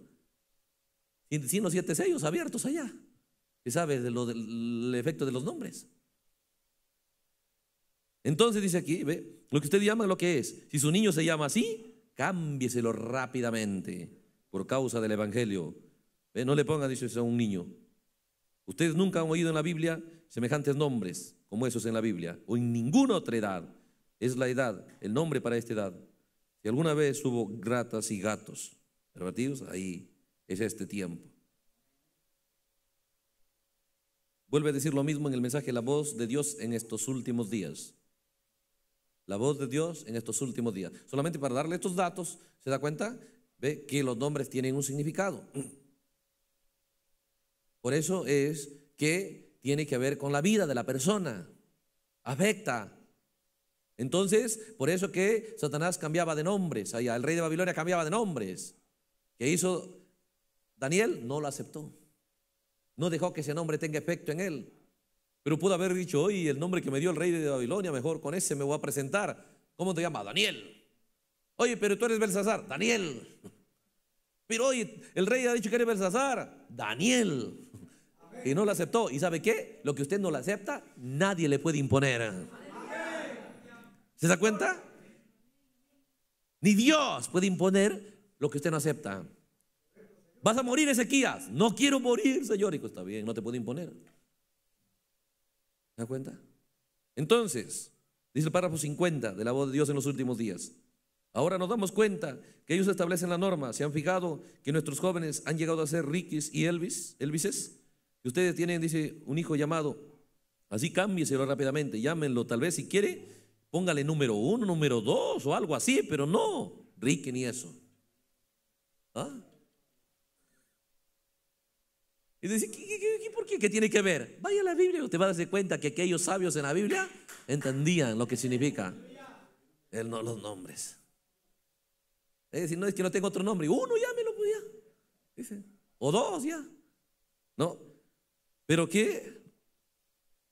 Sino siete sellos abiertos allá. Que sabe de del efecto de los nombres. Entonces dice aquí, ve, lo que usted llama lo que es. Si su niño se llama así, cámbieselo rápidamente por causa del Evangelio. no le pongan, eso a un niño. Ustedes nunca han oído en la Biblia semejantes nombres como esos en la Biblia, o en ninguna otra edad. Es la edad, el nombre para esta edad. Y alguna vez hubo gratas y gatos ahí es este tiempo. Vuelve a decir lo mismo en el mensaje, la voz de Dios en estos últimos días. La voz de Dios en estos últimos días. Solamente para darle estos datos, se da cuenta, ve que los nombres tienen un significado. Por eso es que tiene que ver con la vida de la persona. Afecta entonces, por eso que Satanás cambiaba de nombres, allá, el rey de Babilonia cambiaba de nombres. ¿Qué hizo Daniel? No lo aceptó. No dejó que ese nombre tenga efecto en él. Pero pudo haber dicho, oye el nombre que me dio el rey de Babilonia, mejor con ese me voy a presentar. ¿Cómo te llama? Daniel. Oye, pero tú eres Belsasar. Daniel. Pero oye, el rey ha dicho que eres Belsasar. Daniel. Y no lo aceptó. ¿Y sabe qué? Lo que usted no lo acepta, nadie le puede imponer. ¿Se da cuenta? Ni Dios puede imponer lo que usted no acepta. Vas a morir, Ezequías. No quiero morir, Señor. Y está bien, no te puedo imponer. ¿Se da cuenta? Entonces, dice el párrafo 50 de la voz de Dios en los últimos días. Ahora nos damos cuenta que ellos establecen la norma. Se han fijado que nuestros jóvenes han llegado a ser riquis y Elvis, Elvises. Que ustedes tienen, dice, un hijo llamado. Así cámbieselo rápidamente. Llámenlo, tal vez si quiere, Póngale número uno, número dos o algo así, pero no, Rick ni eso. ¿Ah? Y dice, por qué? ¿Qué tiene que ver? Vaya a la Biblia, usted va a darse cuenta que aquellos sabios en la Biblia entendían lo que significa los nombres. Es decir, no es que no tengo otro nombre. Uno ya me lo podía. Dice, o dos ya. No. Pero qué.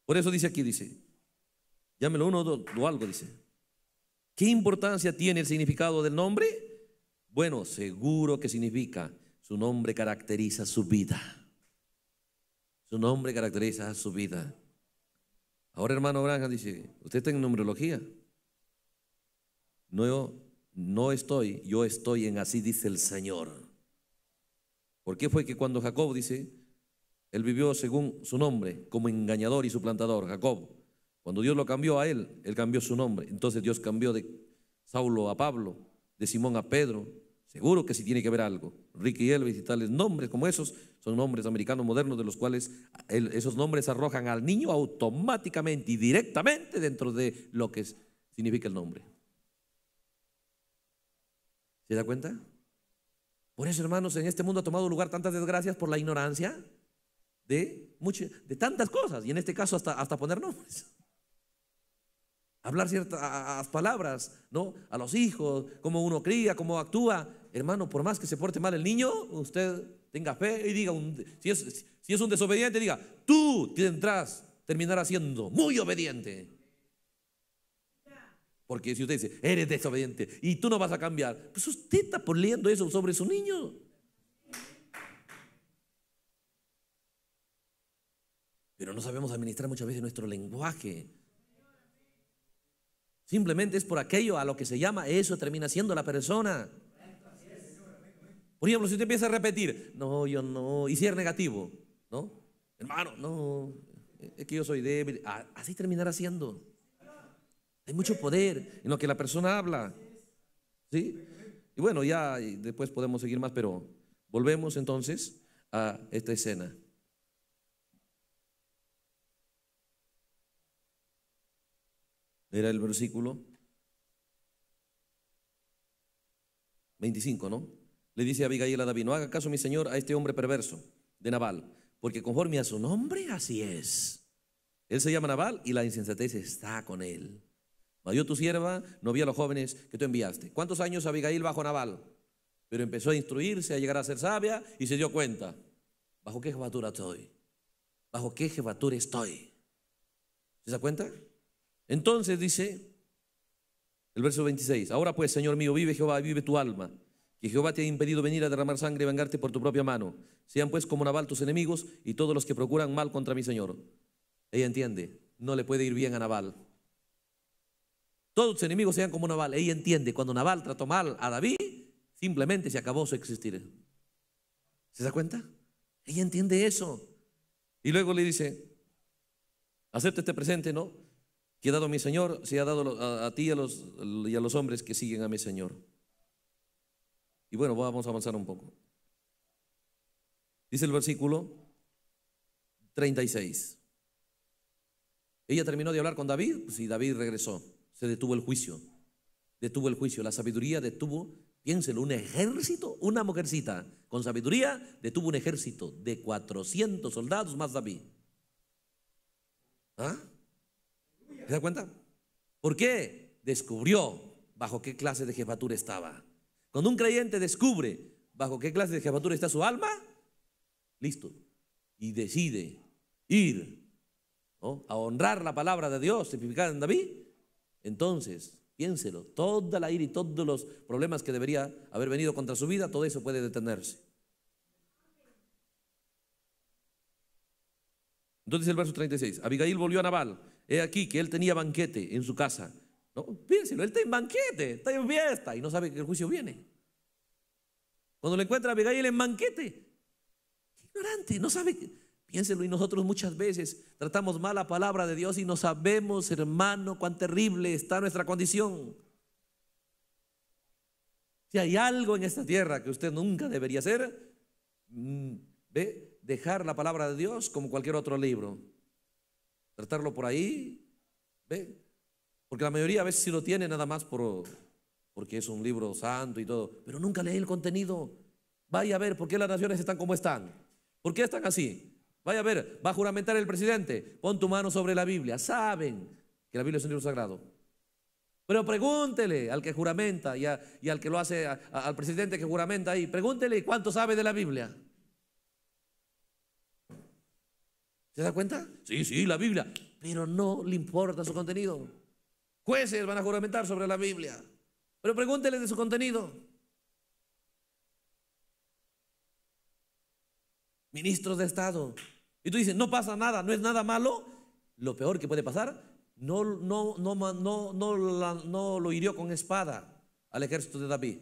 por eso dice aquí, dice, Llámelo uno o algo, dice. ¿Qué importancia tiene el significado del nombre? Bueno, seguro que significa. Su nombre caracteriza su vida. Su nombre caracteriza su vida. Ahora, hermano granja dice, usted está en numerología. No, no estoy, yo estoy en así dice el Señor. ¿Por qué fue que cuando Jacob dice, él vivió según su nombre, como engañador y suplantador, Jacob? Cuando Dios lo cambió a él, él cambió su nombre. Entonces Dios cambió de Saulo a Pablo, de Simón a Pedro. Seguro que si tiene que ver algo. Ricky Elvis y tales nombres como esos son nombres americanos modernos de los cuales esos nombres arrojan al niño automáticamente y directamente dentro de lo que significa el nombre. ¿Se da cuenta? Por eso, hermanos, en este mundo ha tomado lugar tantas desgracias por la ignorancia de, muchas, de tantas cosas, y en este caso hasta, hasta poner nombres hablar ciertas palabras, ¿no? A los hijos, cómo uno cría, cómo actúa. Hermano, por más que se porte mal el niño, usted tenga fe y diga, si, es, un desobediente, diga, tú tendrás, terminar haciendo muy obediente. Porque si usted dice, eres desobediente y tú no vas a cambiar, pues usted está poniendo eso sobre su niño. Pero no sabemos administrar muchas veces nuestro lenguaje. Simplemente es por aquello a lo que se llama eso termina siendo la persona. Por ejemplo, si usted empieza a repetir, no, yo no, y si es negativo, ¿no? Hermano, no, es que yo soy débil. Así terminará siendo. Hay mucho poder en lo que la persona habla. ¿Sí? Y bueno, ya después podemos seguir más, pero volvemos entonces a esta escena. Era el versículo 25, ¿no? Le dice Abigail a David, no haga caso, mi señor, a este hombre perverso de Nabal, porque conforme a su nombre, así es. Él se llama Nabal y la insensatez está con él. Mas tu sierva no vi a los jóvenes que tú enviaste. ¿Cuántos años Abigail bajo Nabal? Pero empezó a instruirse, a llegar a ser sabia y se dio cuenta. ¿Bajo qué jefatura estoy? ¿Bajo qué jefatura estoy? ¿Se da cuenta? Entonces dice el verso 26, ahora pues, Señor mío, vive Jehová vive tu alma, que Jehová te ha impedido venir a derramar sangre y vengarte por tu propia mano. Sean pues como Naval tus enemigos y todos los que procuran mal contra mi Señor. Ella entiende, no le puede ir bien a Naval Todos tus enemigos sean como Naval Ella entiende, cuando Naval trató mal a David, simplemente se acabó su existir. ¿Se da cuenta? Ella entiende eso. Y luego le dice, acepta este presente, ¿no? que ha dado mi Señor se ha dado a, ti y a, los, los hombres que siguen a mi Señor. Y bueno, vamos a avanzar un poco. Dice el versículo 36. Ella terminó de hablar con David, pues, y David regresó. Se detuvo el juicio. Detuvo el juicio. La sabiduría detuvo, piénselo, un ejército, una mujercita con sabiduría detuvo un ejército de 400 soldados más David. ¿Ah? ¿Se da cuenta? ¿Por qué? Descubrió bajo qué clase de jefatura estaba. Cuando un creyente descubre bajo qué clase de jefatura está su alma, listo, y decide ir a honrar la palabra de Dios tipificada en David, entonces, piénselo, toda la ira y todos los problemas que debería haber venido contra su vida, todo eso puede detenerse. Entonces el verso 36, Abigail volvió a Nabal He aquí que él tenía banquete en su casa. No, piénselo, él está en banquete, está en fiesta y no sabe que el juicio viene. Cuando le encuentra a él en banquete, ignorante, no sabe. Piénselo, y nosotros muchas veces tratamos mal la palabra de Dios y no sabemos, hermano, cuán terrible está nuestra condición. Si hay algo en esta tierra que usted nunca debería hacer, mm, ve, dejar la palabra de Dios como cualquier otro libro tratarlo por ahí, ¿ve? Porque la mayoría a veces si lo tiene nada más por, porque es un libro santo y todo, pero nunca lee el contenido. Vaya a ver por qué las naciones están como están, por qué están así. Vaya a ver, va a juramentar el presidente, pon tu mano sobre la Biblia. Saben que la Biblia es un libro sagrado. Pero pregúntele al que juramenta y, al que lo hace, al presidente que juramenta ahí, pregúntele cuánto sabe de la Biblia. ¿Se da cuenta? Sí, sí, la Biblia. Pero no le importa su contenido. Jueces van a juramentar sobre la Biblia. Pero pregúntele de su contenido. Ministros de Estado. Y tú dices, no pasa nada, no es nada malo. Lo peor que puede pasar, no, no, no, no, no, no lo hirió con espada al ejército de David.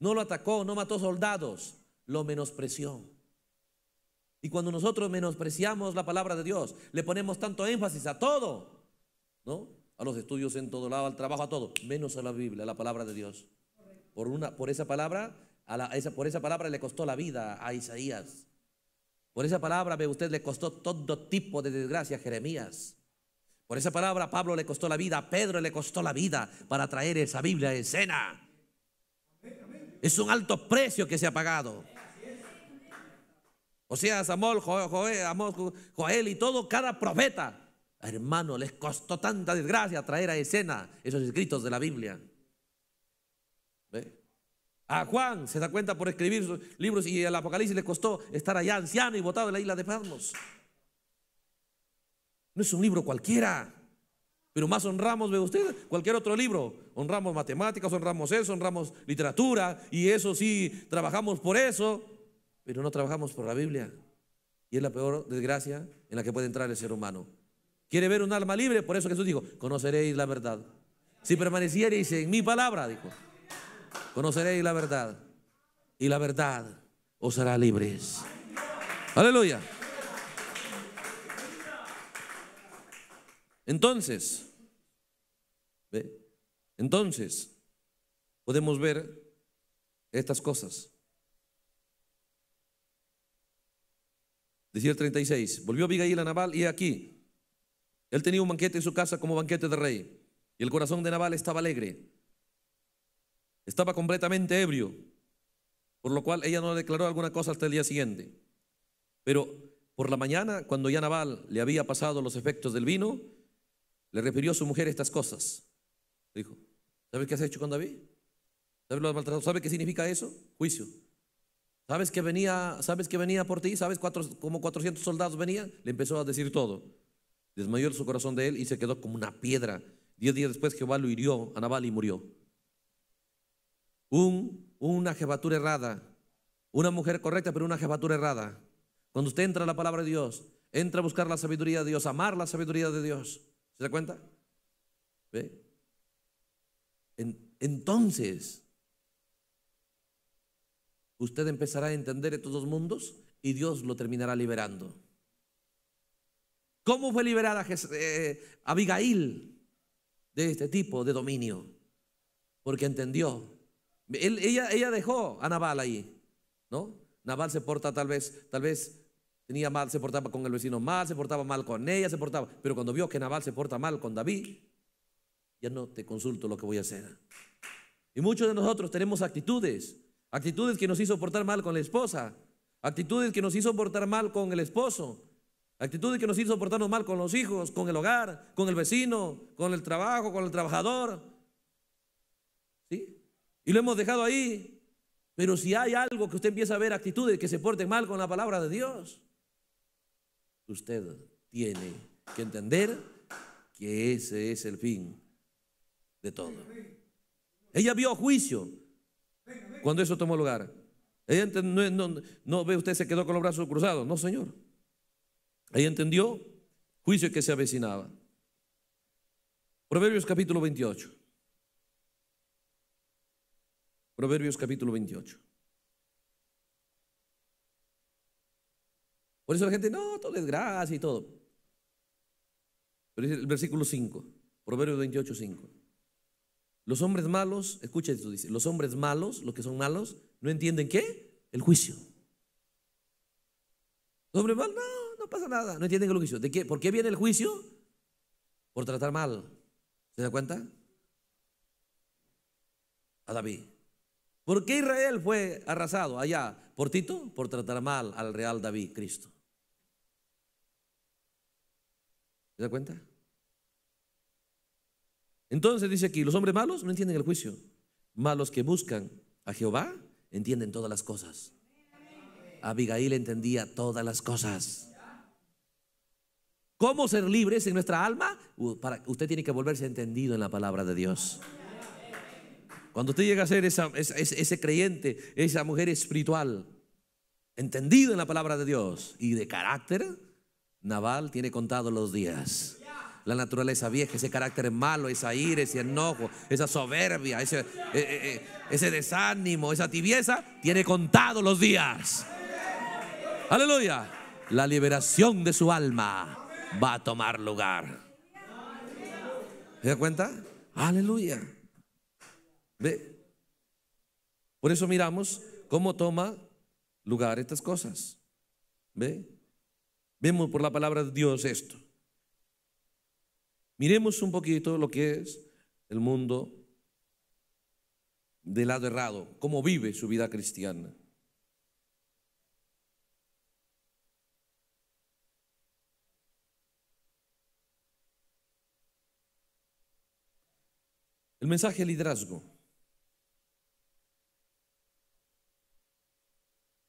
No lo atacó, no mató soldados, lo menospreció. Y cuando nosotros menospreciamos la palabra de Dios, le ponemos tanto énfasis a todo, ¿no? A los estudios en todo lado, al trabajo, a todo, menos a la Biblia, a la palabra de Dios. Por, una, por esa palabra, a esa, por esa palabra le costó la vida a Isaías. Por esa palabra, ve usted, le costó todo tipo de desgracia a Jeremías. Por esa palabra Pablo le costó la vida, a Pedro le costó la vida para traer esa Biblia a escena. Es un alto precio que se ha pagado. O sea, Samuel, Joel y todo, cada profeta. Hermano, les costó tanta desgracia traer a escena esos escritos de la Biblia. ¿Ve? A Juan se da cuenta por escribir sus libros y el Apocalipsis le costó estar allá anciano y botado en la isla de Patmos. No es un libro cualquiera. Pero más honramos, ve usted, cualquier otro libro. Honramos matemáticas, honramos eso, honramos literatura y eso sí, trabajamos por eso pero no trabajamos por la Biblia. Y es la peor desgracia en la que puede entrar el ser humano. Quiere ver un alma libre, por eso Jesús dijo, conoceréis la verdad. Si permaneciereis en mi palabra, dijo, conoceréis la verdad. Y la verdad os hará libres. Aleluya. Entonces, entonces, podemos ver estas cosas. Decía el 36, volvió Abigail a Naval y aquí. Él tenía un banquete en su casa como banquete de rey. Y el corazón de Naval estaba alegre. Estaba completamente ebrio. Por lo cual ella no declaró alguna cosa hasta el día siguiente. Pero por la mañana, cuando ya Naval le había pasado los efectos del vino, le refirió a su mujer estas cosas. dijo, ¿sabes qué has hecho con David? ¿Sabes lo maltratado? qué significa eso? Juicio. ¿Sabes que venía, sabes que venía por ti? ¿Sabes cuatro, como 400 soldados venían? Le empezó a decir todo. Desmayó su corazón de él y se quedó como una piedra. Diez días después Jehová lo hirió a Nabal y murió. Un, una jebatura errada. Una mujer correcta, pero una jebatura errada. Cuando usted entra a la palabra de Dios, entra a buscar la sabiduría de Dios, amar la sabiduría de Dios. ¿Se da cuenta? ¿Ve? entonces, usted empezará a entender estos dos mundos y Dios lo terminará liberando. ¿Cómo fue liberada eh, Abigail de este tipo de dominio? Porque entendió. ella, ella dejó a Nabal ahí, ¿no? Nabal se porta tal vez, tal vez tenía mal, se portaba con el vecino mal, se portaba mal con ella, se portaba. Pero cuando vio que Nabal se porta mal con David, ya no te consulto lo que voy a hacer. Y muchos de nosotros tenemos actitudes actitudes que nos hizo portar mal con la esposa, actitudes que nos hizo portar mal con el esposo, actitudes que nos hizo portarnos mal con los hijos, con el hogar, con el vecino, con el trabajo, con el trabajador. ¿Sí? Y lo hemos dejado ahí. Pero si hay algo que usted empieza a ver actitudes que se porten mal con la palabra de Dios, usted tiene que entender que ese es el fin de todo. Ella vio juicio, cuando eso tomó lugar. no, ve usted se quedó con los brazos cruzados. No, Señor. ahí entendió juicio que se avecinaba. Proverbios capítulo 28. Proverbios capítulo 28. Por eso la gente, no, todo es gracia y todo. Pero dice el versículo 5, Proverbios 28, 5. Los hombres malos, escuchen esto, dice, los hombres malos, los que son malos, no entienden qué? El juicio. Los hombres malos, no, no pasa nada, no entienden el juicio. ¿De qué? ¿Por qué viene el juicio? Por tratar mal. ¿Se da cuenta? A David. ¿Por qué Israel fue arrasado allá por Tito? Por tratar mal al real David, Cristo. ¿Se da cuenta? Entonces dice aquí, los hombres malos no entienden el juicio, malos que buscan a Jehová entienden todas las cosas. Abigail entendía todas las cosas. ¿Cómo ser libres en nuestra alma? Para, usted tiene que volverse entendido en la palabra de Dios. Cuando usted llega a ser ese, creyente, esa mujer espiritual, entendido en la palabra de Dios y de carácter, Naval tiene contado los días la naturaleza vieja, ese carácter malo, esa ira, ese enojo, esa soberbia, eh, eh, eh, ese, desánimo, esa tibieza, tiene contado los días. Aleluya. La liberación de su alma va a tomar lugar. ¿Se da cuenta? Aleluya. ¿Ve? Por eso miramos cómo toma lugar estas cosas. ¿Ve? Vemos por la palabra de Dios esto. Miremos un poquito lo que es el mundo del lado errado, cómo vive su vida cristiana. El mensaje de liderazgo.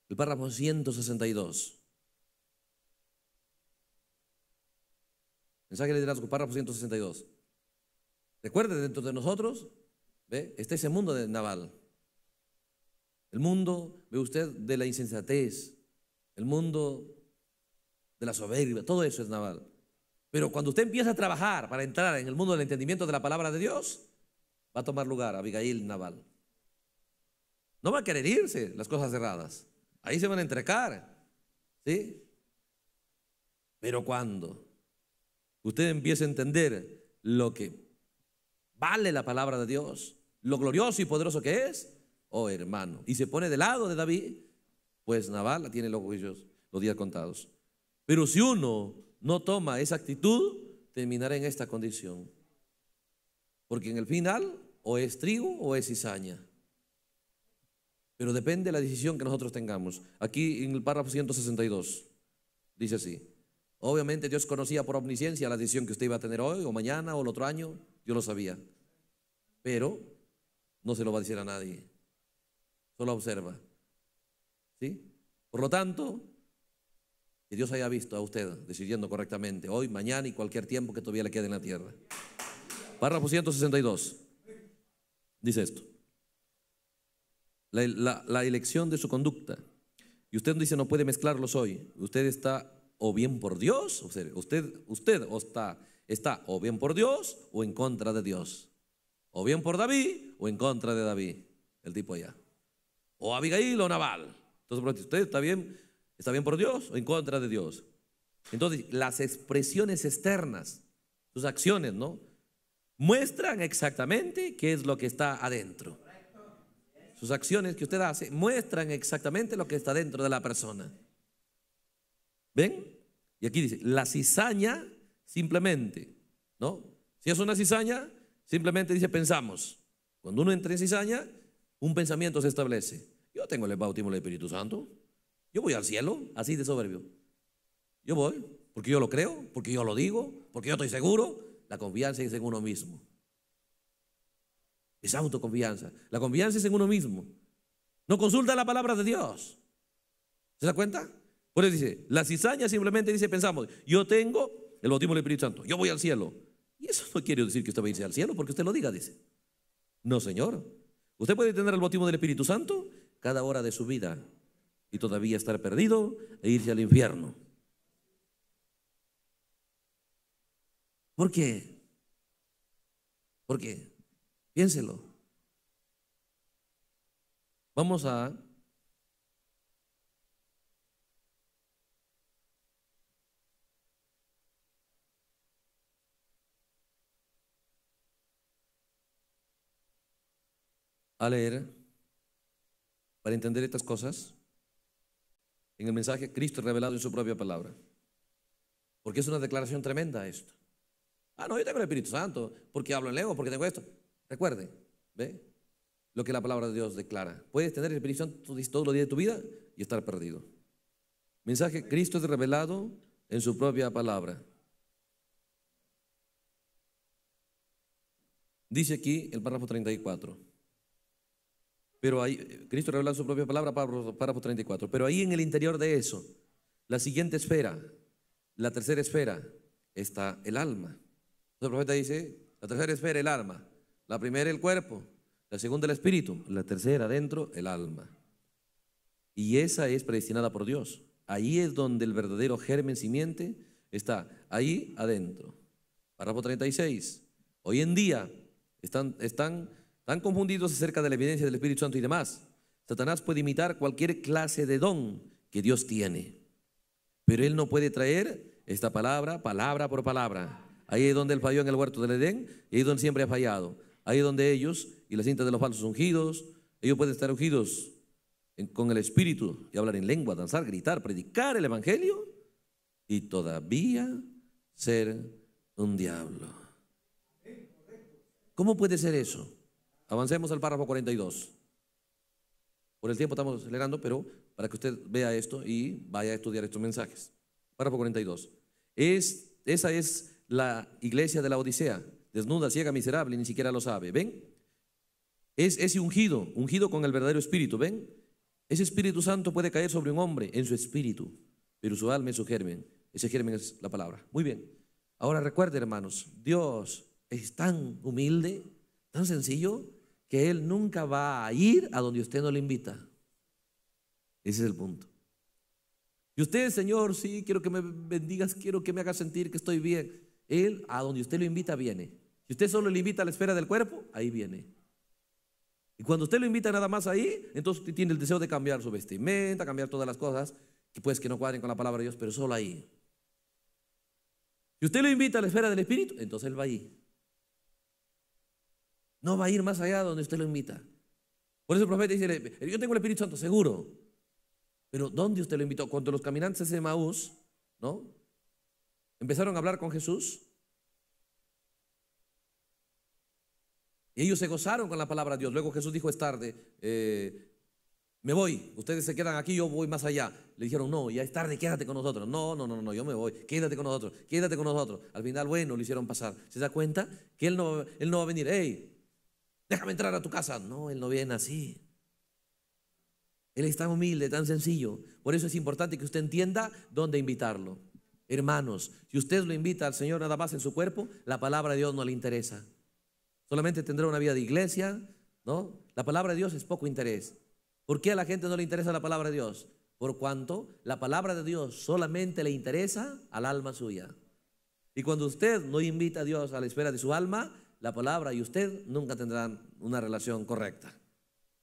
El párrafo 162. Mensaje de liderazgo, párrafo 162. Recuerde, dentro de nosotros ¿ve? está ese mundo de naval. El mundo, ve usted, de la insensatez. El mundo de la soberbia. Todo eso es naval. Pero cuando usted empieza a trabajar para entrar en el mundo del entendimiento de la palabra de Dios, va a tomar lugar Abigail Naval. No va a querer irse las cosas cerradas. Ahí se van a entrecar. ¿Sí? Pero cuando usted empiece a entender lo que vale la palabra de Dios, lo glorioso y poderoso que es, oh hermano, y se pone del lado de David, pues Naval la tiene los, los días contados. Pero si uno no toma esa actitud, terminará en esta condición. Porque en el final o es trigo o es cizaña. Pero depende de la decisión que nosotros tengamos. Aquí en el párrafo 162 dice así. Obviamente Dios conocía por omnisciencia la decisión que usted iba a tener hoy o mañana o el otro año, Dios lo sabía. Pero no se lo va a decir a nadie. Solo observa. ¿Sí? Por lo tanto, que Dios haya visto a usted decidiendo correctamente hoy, mañana y cualquier tiempo que todavía le quede en la tierra. Párrafo 162. Dice esto. La, la elección de su conducta. Y usted dice no puede mezclarlos hoy. Usted está o bien por Dios, usted, usted, o está, está o bien por Dios o en contra de Dios, o bien por David o en contra de David, el tipo allá, o Abigail o Naval Entonces, usted está bien, está bien por Dios o en contra de Dios. Entonces, las expresiones externas, sus acciones, ¿no? Muestran exactamente qué es lo que está adentro. Sus acciones que usted hace muestran exactamente lo que está dentro de la persona. ¿Ven? Y aquí dice, la cizaña simplemente, ¿no? Si es una cizaña, simplemente dice pensamos. Cuando uno entra en cizaña, un pensamiento se establece. Yo tengo el bautismo del Espíritu Santo. Yo voy al cielo, así de soberbio. Yo voy, porque yo lo creo, porque yo lo digo, porque yo estoy seguro. La confianza es en uno mismo. Es autoconfianza. La confianza es en uno mismo. No consulta la palabra de Dios. ¿Se da cuenta? Por eso dice, la cizaña simplemente dice, pensamos, yo tengo el bautismo del Espíritu Santo, yo voy al cielo. Y eso no quiere decir que usted va a irse al cielo porque usted lo diga, dice. No, señor. Usted puede tener el bautismo del Espíritu Santo cada hora de su vida y todavía estar perdido e irse al infierno. ¿Por qué? ¿Por qué? Piénselo. Vamos a a leer para entender estas cosas en el mensaje Cristo revelado en su propia palabra. Porque es una declaración tremenda esto. Ah, no, yo tengo el Espíritu Santo, porque hablo en lengua, porque tengo esto. Recuerde, ¿ve? Lo que la palabra de Dios declara. Puedes tener el Espíritu Santo todos los días de tu vida y estar perdido. Mensaje, Cristo es revelado en su propia palabra. Dice aquí el párrafo 34. Pero ahí, eh, Cristo revela su propia palabra, párrafo 34. Pero ahí en el interior de eso, la siguiente esfera, la tercera esfera, está el alma. el profeta dice, la tercera esfera, el alma. La primera, el cuerpo. La segunda, el espíritu. La tercera, adentro, el alma. Y esa es predestinada por Dios. Ahí es donde el verdadero germen simiente está. Ahí adentro. Párrafo 36. Hoy en día están, están están confundidos acerca de la evidencia del Espíritu Santo y demás. Satanás puede imitar cualquier clase de don que Dios tiene, pero él no puede traer esta palabra palabra por palabra. Ahí es donde él falló en el huerto del Edén, y ahí es donde siempre ha fallado. Ahí es donde ellos y la cintas de los falsos ungidos, ellos pueden estar ungidos con el Espíritu y hablar en lengua, danzar, gritar, predicar el Evangelio y todavía ser un diablo. ¿Cómo puede ser eso? Avancemos al párrafo 42. Por el tiempo estamos acelerando, pero para que usted vea esto y vaya a estudiar estos mensajes. Párrafo 42. Es, esa es la iglesia de la Odisea, desnuda, ciega, miserable, ni siquiera lo sabe. ¿Ven? Es ese ungido, ungido con el verdadero espíritu. ¿Ven? Ese Espíritu Santo puede caer sobre un hombre en su espíritu, pero su alma es su germen. Ese germen es la palabra. Muy bien. Ahora recuerde, hermanos, Dios es tan humilde, tan sencillo, que Él nunca va a ir a donde usted no le invita. Ese es el punto. Y usted, Señor, sí, quiero que me bendigas, quiero que me haga sentir que estoy bien. Él, a donde usted lo invita, viene. Si usted solo le invita a la esfera del cuerpo, ahí viene. Y cuando usted lo invita nada más ahí, entonces tiene el deseo de cambiar su vestimenta, cambiar todas las cosas, que pues que no cuadren con la palabra de Dios, pero solo ahí. Si usted lo invita a la esfera del Espíritu, entonces Él va ahí. No va a ir más allá donde usted lo invita. Por eso el profeta dice, yo tengo el Espíritu Santo, seguro. Pero ¿dónde usted lo invitó? Cuando los caminantes de Maús, ¿no? Empezaron a hablar con Jesús. Y ellos se gozaron con la palabra de Dios. Luego Jesús dijo, es tarde, eh, me voy, ustedes se quedan aquí, yo voy más allá. Le dijeron, no, ya es tarde, quédate con nosotros. No, no, no, no, yo me voy, quédate con nosotros, quédate con nosotros. Al final, bueno, le hicieron pasar. ¿Se da cuenta que él no, él no va a venir? ¡Ey! déjame entrar a tu casa. No, Él no viene así. Él es tan humilde, tan sencillo. Por eso es importante que usted entienda dónde invitarlo. Hermanos, si usted lo invita al Señor nada más en su cuerpo, la palabra de Dios no le interesa. Solamente tendrá una vida de iglesia, ¿no? La palabra de Dios es poco interés. ¿Por qué a la gente no le interesa la palabra de Dios? Por cuanto la palabra de Dios solamente le interesa al alma suya. Y cuando usted no invita a Dios a la espera de su alma, la palabra y usted nunca tendrán una relación correcta.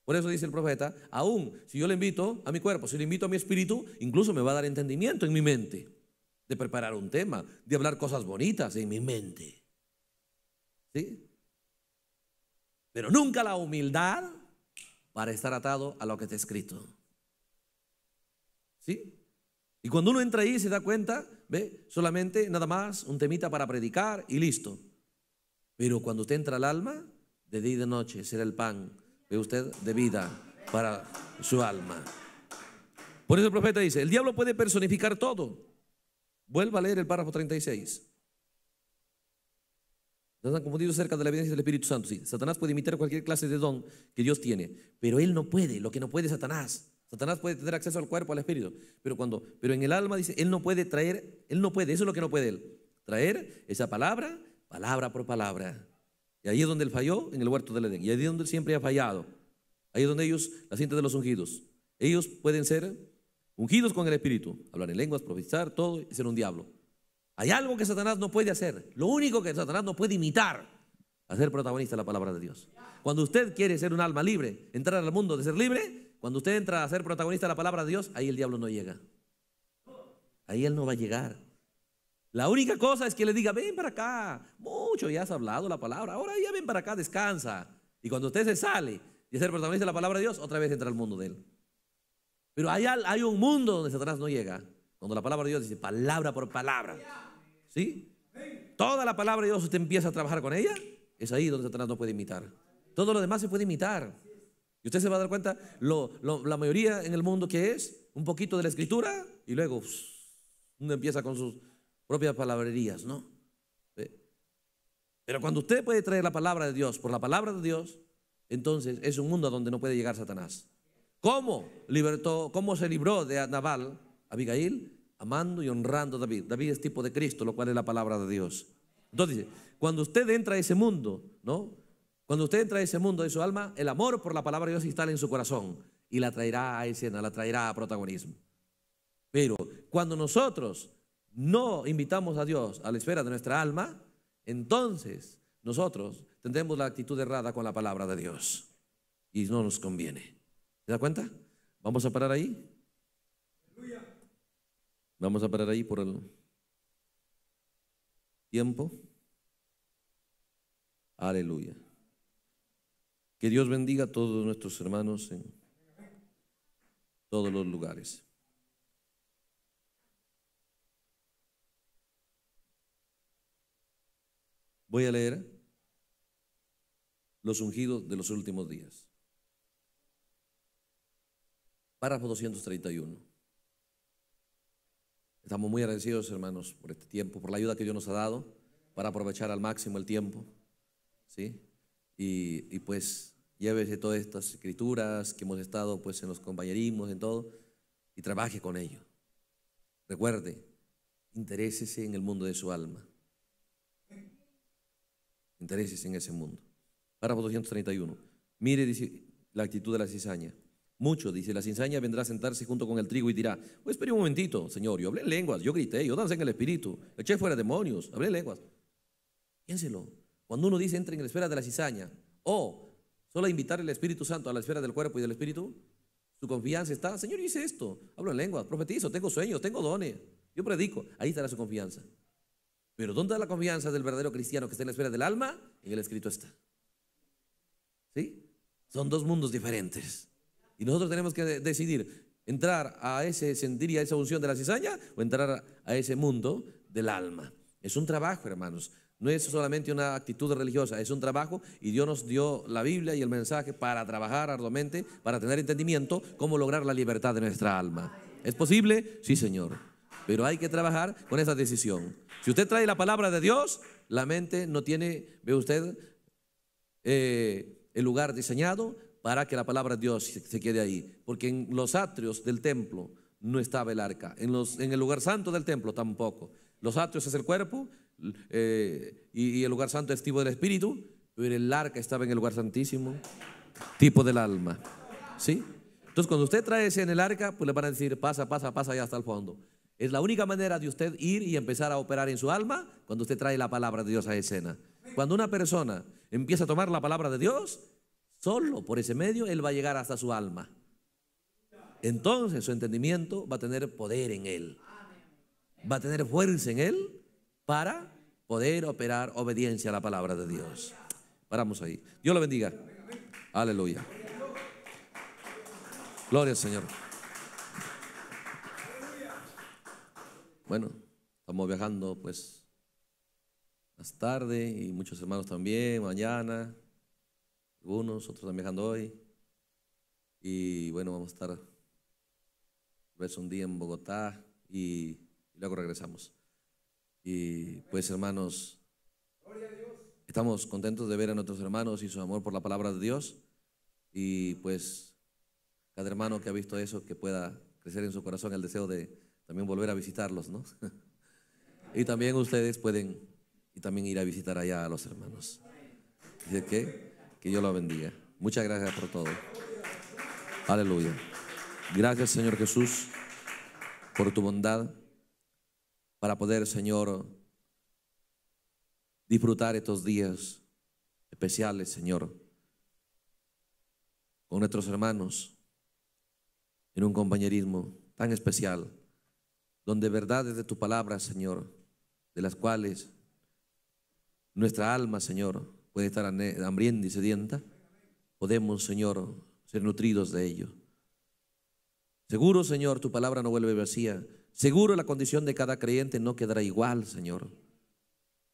Por eso dice el profeta, aún si yo le invito a mi cuerpo, si le invito a mi espíritu, incluso me va a dar entendimiento en mi mente, de preparar un tema, de hablar cosas bonitas en mi mente. ¿Sí? Pero nunca la humildad para estar atado a lo que está escrito. ¿Sí? Y cuando uno entra ahí se da cuenta, ve, solamente nada más un temita para predicar y listo. Pero cuando usted entra al alma, de día y de noche será el pan, de usted, de vida para su alma. Por eso el profeta dice, el diablo puede personificar todo. Vuelva a leer el párrafo 36. Nos han confundido acerca de la evidencia del Espíritu Santo. Sí, Satanás puede imitar cualquier clase de don que Dios tiene, pero él no puede, lo que no puede Satanás. Satanás puede tener acceso al cuerpo, al espíritu, pero cuando, pero en el alma dice, él no puede traer, él no puede, eso es lo que no puede él, traer esa palabra palabra por palabra. Y ahí es donde él falló, en el huerto del Edén. Y ahí es donde él siempre ha fallado. Ahí es donde ellos, la cinta de los ungidos, ellos pueden ser ungidos con el Espíritu, hablar en lenguas, profetizar, todo, y ser un diablo. Hay algo que Satanás no puede hacer. Lo único que Satanás no puede imitar, hacer protagonista de la palabra de Dios. Cuando usted quiere ser un alma libre, entrar al mundo de ser libre, cuando usted entra a ser protagonista de la palabra de Dios, ahí el diablo no llega. Ahí él no va a llegar. La única cosa es que le diga, ven para acá, mucho ya has hablado la palabra, ahora ya ven para acá, descansa. Y cuando usted se sale y es el protagonista de la palabra de Dios, otra vez entra al mundo de él. Pero hay, hay un mundo donde Satanás no llega, cuando la palabra de Dios dice palabra por palabra. ¿Sí? Toda la palabra de Dios usted empieza a trabajar con ella, es ahí donde Satanás no puede imitar. Todo lo demás se puede imitar. Y usted se va a dar cuenta, la mayoría en el mundo que es, un poquito de la escritura y luego uno empieza con sus propias palabrerías, ¿no? Pero cuando usted puede traer la palabra de Dios por la palabra de Dios, entonces es un mundo donde no puede llegar Satanás. ¿Cómo cómo se libró de Nabal Abigail? Amando y honrando a David. David es tipo de Cristo, lo cual es la palabra de Dios. Entonces, cuando usted entra a ese mundo, ¿no? Cuando usted entra a ese mundo de su alma, el amor por la palabra de Dios se instala en su corazón y la traerá a escena, la traerá a protagonismo. Pero cuando nosotros no invitamos a Dios a la esfera de nuestra alma, entonces nosotros tendremos la actitud errada con la palabra de Dios. Y no nos conviene. ¿Se da cuenta? Vamos a parar ahí. Vamos a parar ahí por el tiempo. Aleluya. Que Dios bendiga a todos nuestros hermanos en todos los lugares. Voy a leer los ungidos de los últimos días. Párrafo 231. Estamos muy agradecidos, hermanos, por este tiempo, por la ayuda que Dios nos ha dado para aprovechar al máximo el tiempo. ¿sí? Y, pues llévese todas estas escrituras que hemos estado pues en los compañerismos, en todo, y trabaje con ello. Recuerde, interésese en el mundo de su alma intereses en ese mundo. Párrafo 231. Mire, dice la actitud de la cizaña. Mucho, dice, la cizaña vendrá a sentarse junto con el trigo y dirá, pues espere un momentito, Señor, yo hablé en lenguas, yo grité, yo dancé en el espíritu, eché fuera demonios, hablé en lenguas. Piénselo, cuando uno dice entra en la esfera de la cizaña, o solo invitar el Espíritu Santo a la esfera del cuerpo y del espíritu, su confianza está, Señor, yo hice esto, hablo en lenguas, profetizo, tengo sueños, tengo dones, yo predico, ahí estará su confianza. Pero ¿dónde está la confianza del verdadero cristiano que está en la esfera del alma? En el escrito está. ¿Sí? Son dos mundos diferentes. Y nosotros tenemos que decidir entrar a ese sentir y a esa unción de la cizaña o entrar a ese mundo del alma. Es un trabajo, hermanos. No es solamente una actitud religiosa, es un trabajo y Dios nos dio la Biblia y el mensaje para trabajar arduamente, para tener entendimiento, cómo lograr la libertad de nuestra alma. ¿Es posible? Sí, Señor. Pero hay que trabajar con esa decisión. Si usted trae la palabra de Dios, la mente no tiene, ve usted, eh, el lugar diseñado para que la palabra de Dios se quede ahí. Porque en los atrios del templo no estaba el arca. En, los, en el lugar santo del templo tampoco. Los atrios es el cuerpo eh, y, el lugar santo es tipo del espíritu, pero el arca estaba en el lugar santísimo, tipo del alma. ¿Sí? Entonces cuando usted trae ese en el arca, pues le van a decir, pasa, pasa, pasa ya hasta el fondo. Es la única manera de usted ir y empezar a operar en su alma cuando usted trae la palabra de Dios a escena. Cuando una persona empieza a tomar la palabra de Dios, solo por ese medio él va a llegar hasta su alma. Entonces su entendimiento va a tener poder en él. Va a tener fuerza en él para poder operar obediencia a la palabra de Dios. Paramos ahí. Dios lo bendiga. Aleluya. Gloria al Señor. bueno, estamos viajando pues más tarde y muchos hermanos también, mañana, algunos, otros están viajando hoy. Y bueno, vamos a estar vez un día en Bogotá y luego regresamos. Y pues hermanos, estamos contentos de ver a nuestros hermanos y su amor por la palabra de Dios. Y pues cada hermano que ha visto eso, que pueda crecer en su corazón el deseo de también volver a visitarlos, ¿no? y también ustedes pueden y también ir a visitar allá a los hermanos. Dice que, que Dios lo bendiga. Muchas gracias por todo. Aleluya. Gracias, Señor Jesús, por tu bondad para poder, Señor, disfrutar estos días especiales, Señor, con nuestros hermanos en un compañerismo tan especial donde verdades de tu palabra, Señor, de las cuales nuestra alma, Señor, puede estar hambrienta y sedienta, podemos, Señor, ser nutridos de ello. Seguro, Señor, tu palabra no vuelve vacía. Seguro la condición de cada creyente no quedará igual, Señor.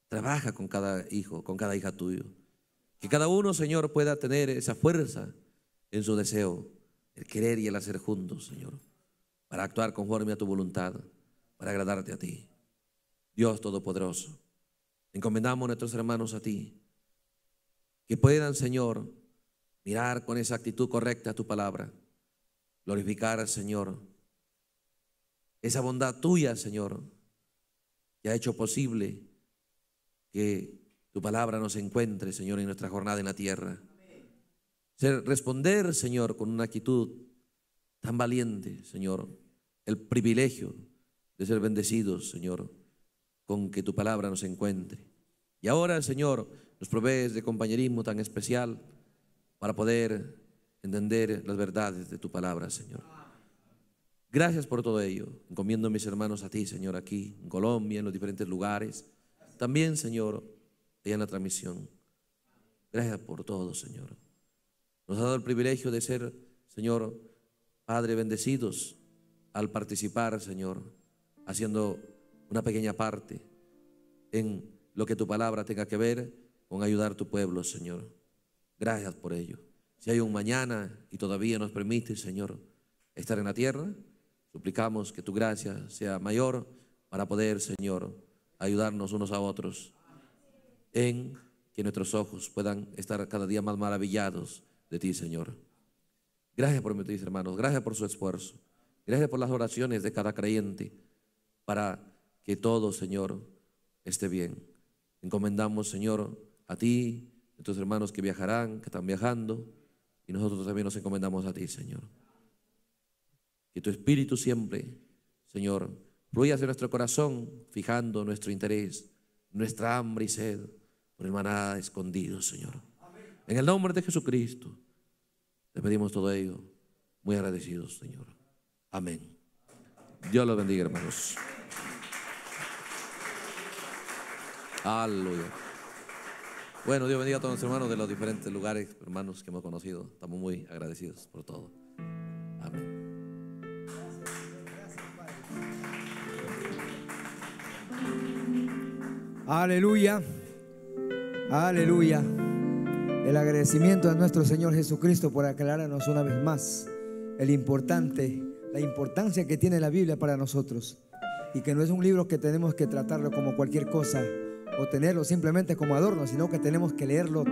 Trabaja con cada hijo, con cada hija tuyo. Que cada uno, Señor, pueda tener esa fuerza en su deseo, el querer y el hacer juntos, Señor, para actuar conforme a tu voluntad para agradarte a ti. Dios Todopoderoso, encomendamos a nuestros hermanos a ti, que puedan, Señor, mirar con esa actitud correcta tu palabra, glorificar al Señor, esa bondad tuya, Señor, que ha hecho posible que tu palabra nos encuentre, Señor, en nuestra jornada en la tierra. responder, Señor, con una actitud tan valiente, Señor, el privilegio de ser bendecidos, Señor, con que tu palabra nos encuentre. Y ahora, Señor, nos provees de compañerismo tan especial para poder entender las verdades de tu palabra, Señor. Gracias por todo ello. Encomiendo a mis hermanos a ti, Señor, aquí en Colombia, en los diferentes lugares. También, Señor, allá en la transmisión. Gracias por todo, Señor. Nos ha dado el privilegio de ser, Señor, Padre, bendecidos al participar, Señor, haciendo una pequeña parte en lo que tu palabra tenga que ver con ayudar a tu pueblo, Señor. Gracias por ello. Si hay un mañana y todavía nos permite, Señor, estar en la tierra, suplicamos que tu gracia sea mayor para poder, Señor, ayudarnos unos a otros en que nuestros ojos puedan estar cada día más maravillados de ti, Señor. Gracias por mis hermanos, gracias por su esfuerzo, gracias por las oraciones de cada creyente para que todo, Señor, esté bien. Encomendamos, Señor, a ti, a tus hermanos que viajarán, que están viajando, y nosotros también nos encomendamos a ti, Señor. Que tu espíritu siempre, Señor, fluya hacia nuestro corazón, fijando nuestro interés, nuestra hambre y sed por el maná escondido, Señor. En el nombre de Jesucristo, te pedimos todo ello, muy agradecidos, Señor. Amén. Dios los bendiga, hermanos. Aleluya. Bueno, Dios bendiga a todos los hermanos de los diferentes lugares, hermanos que hemos conocido. Estamos muy agradecidos por todo. Amén. Aleluya. Aleluya. El agradecimiento a nuestro Señor Jesucristo por aclararnos una vez más el importante la importancia que tiene la Biblia para nosotros y que no es un libro que tenemos que tratarlo como cualquier cosa o tenerlo simplemente como adorno, sino que tenemos que leerlo.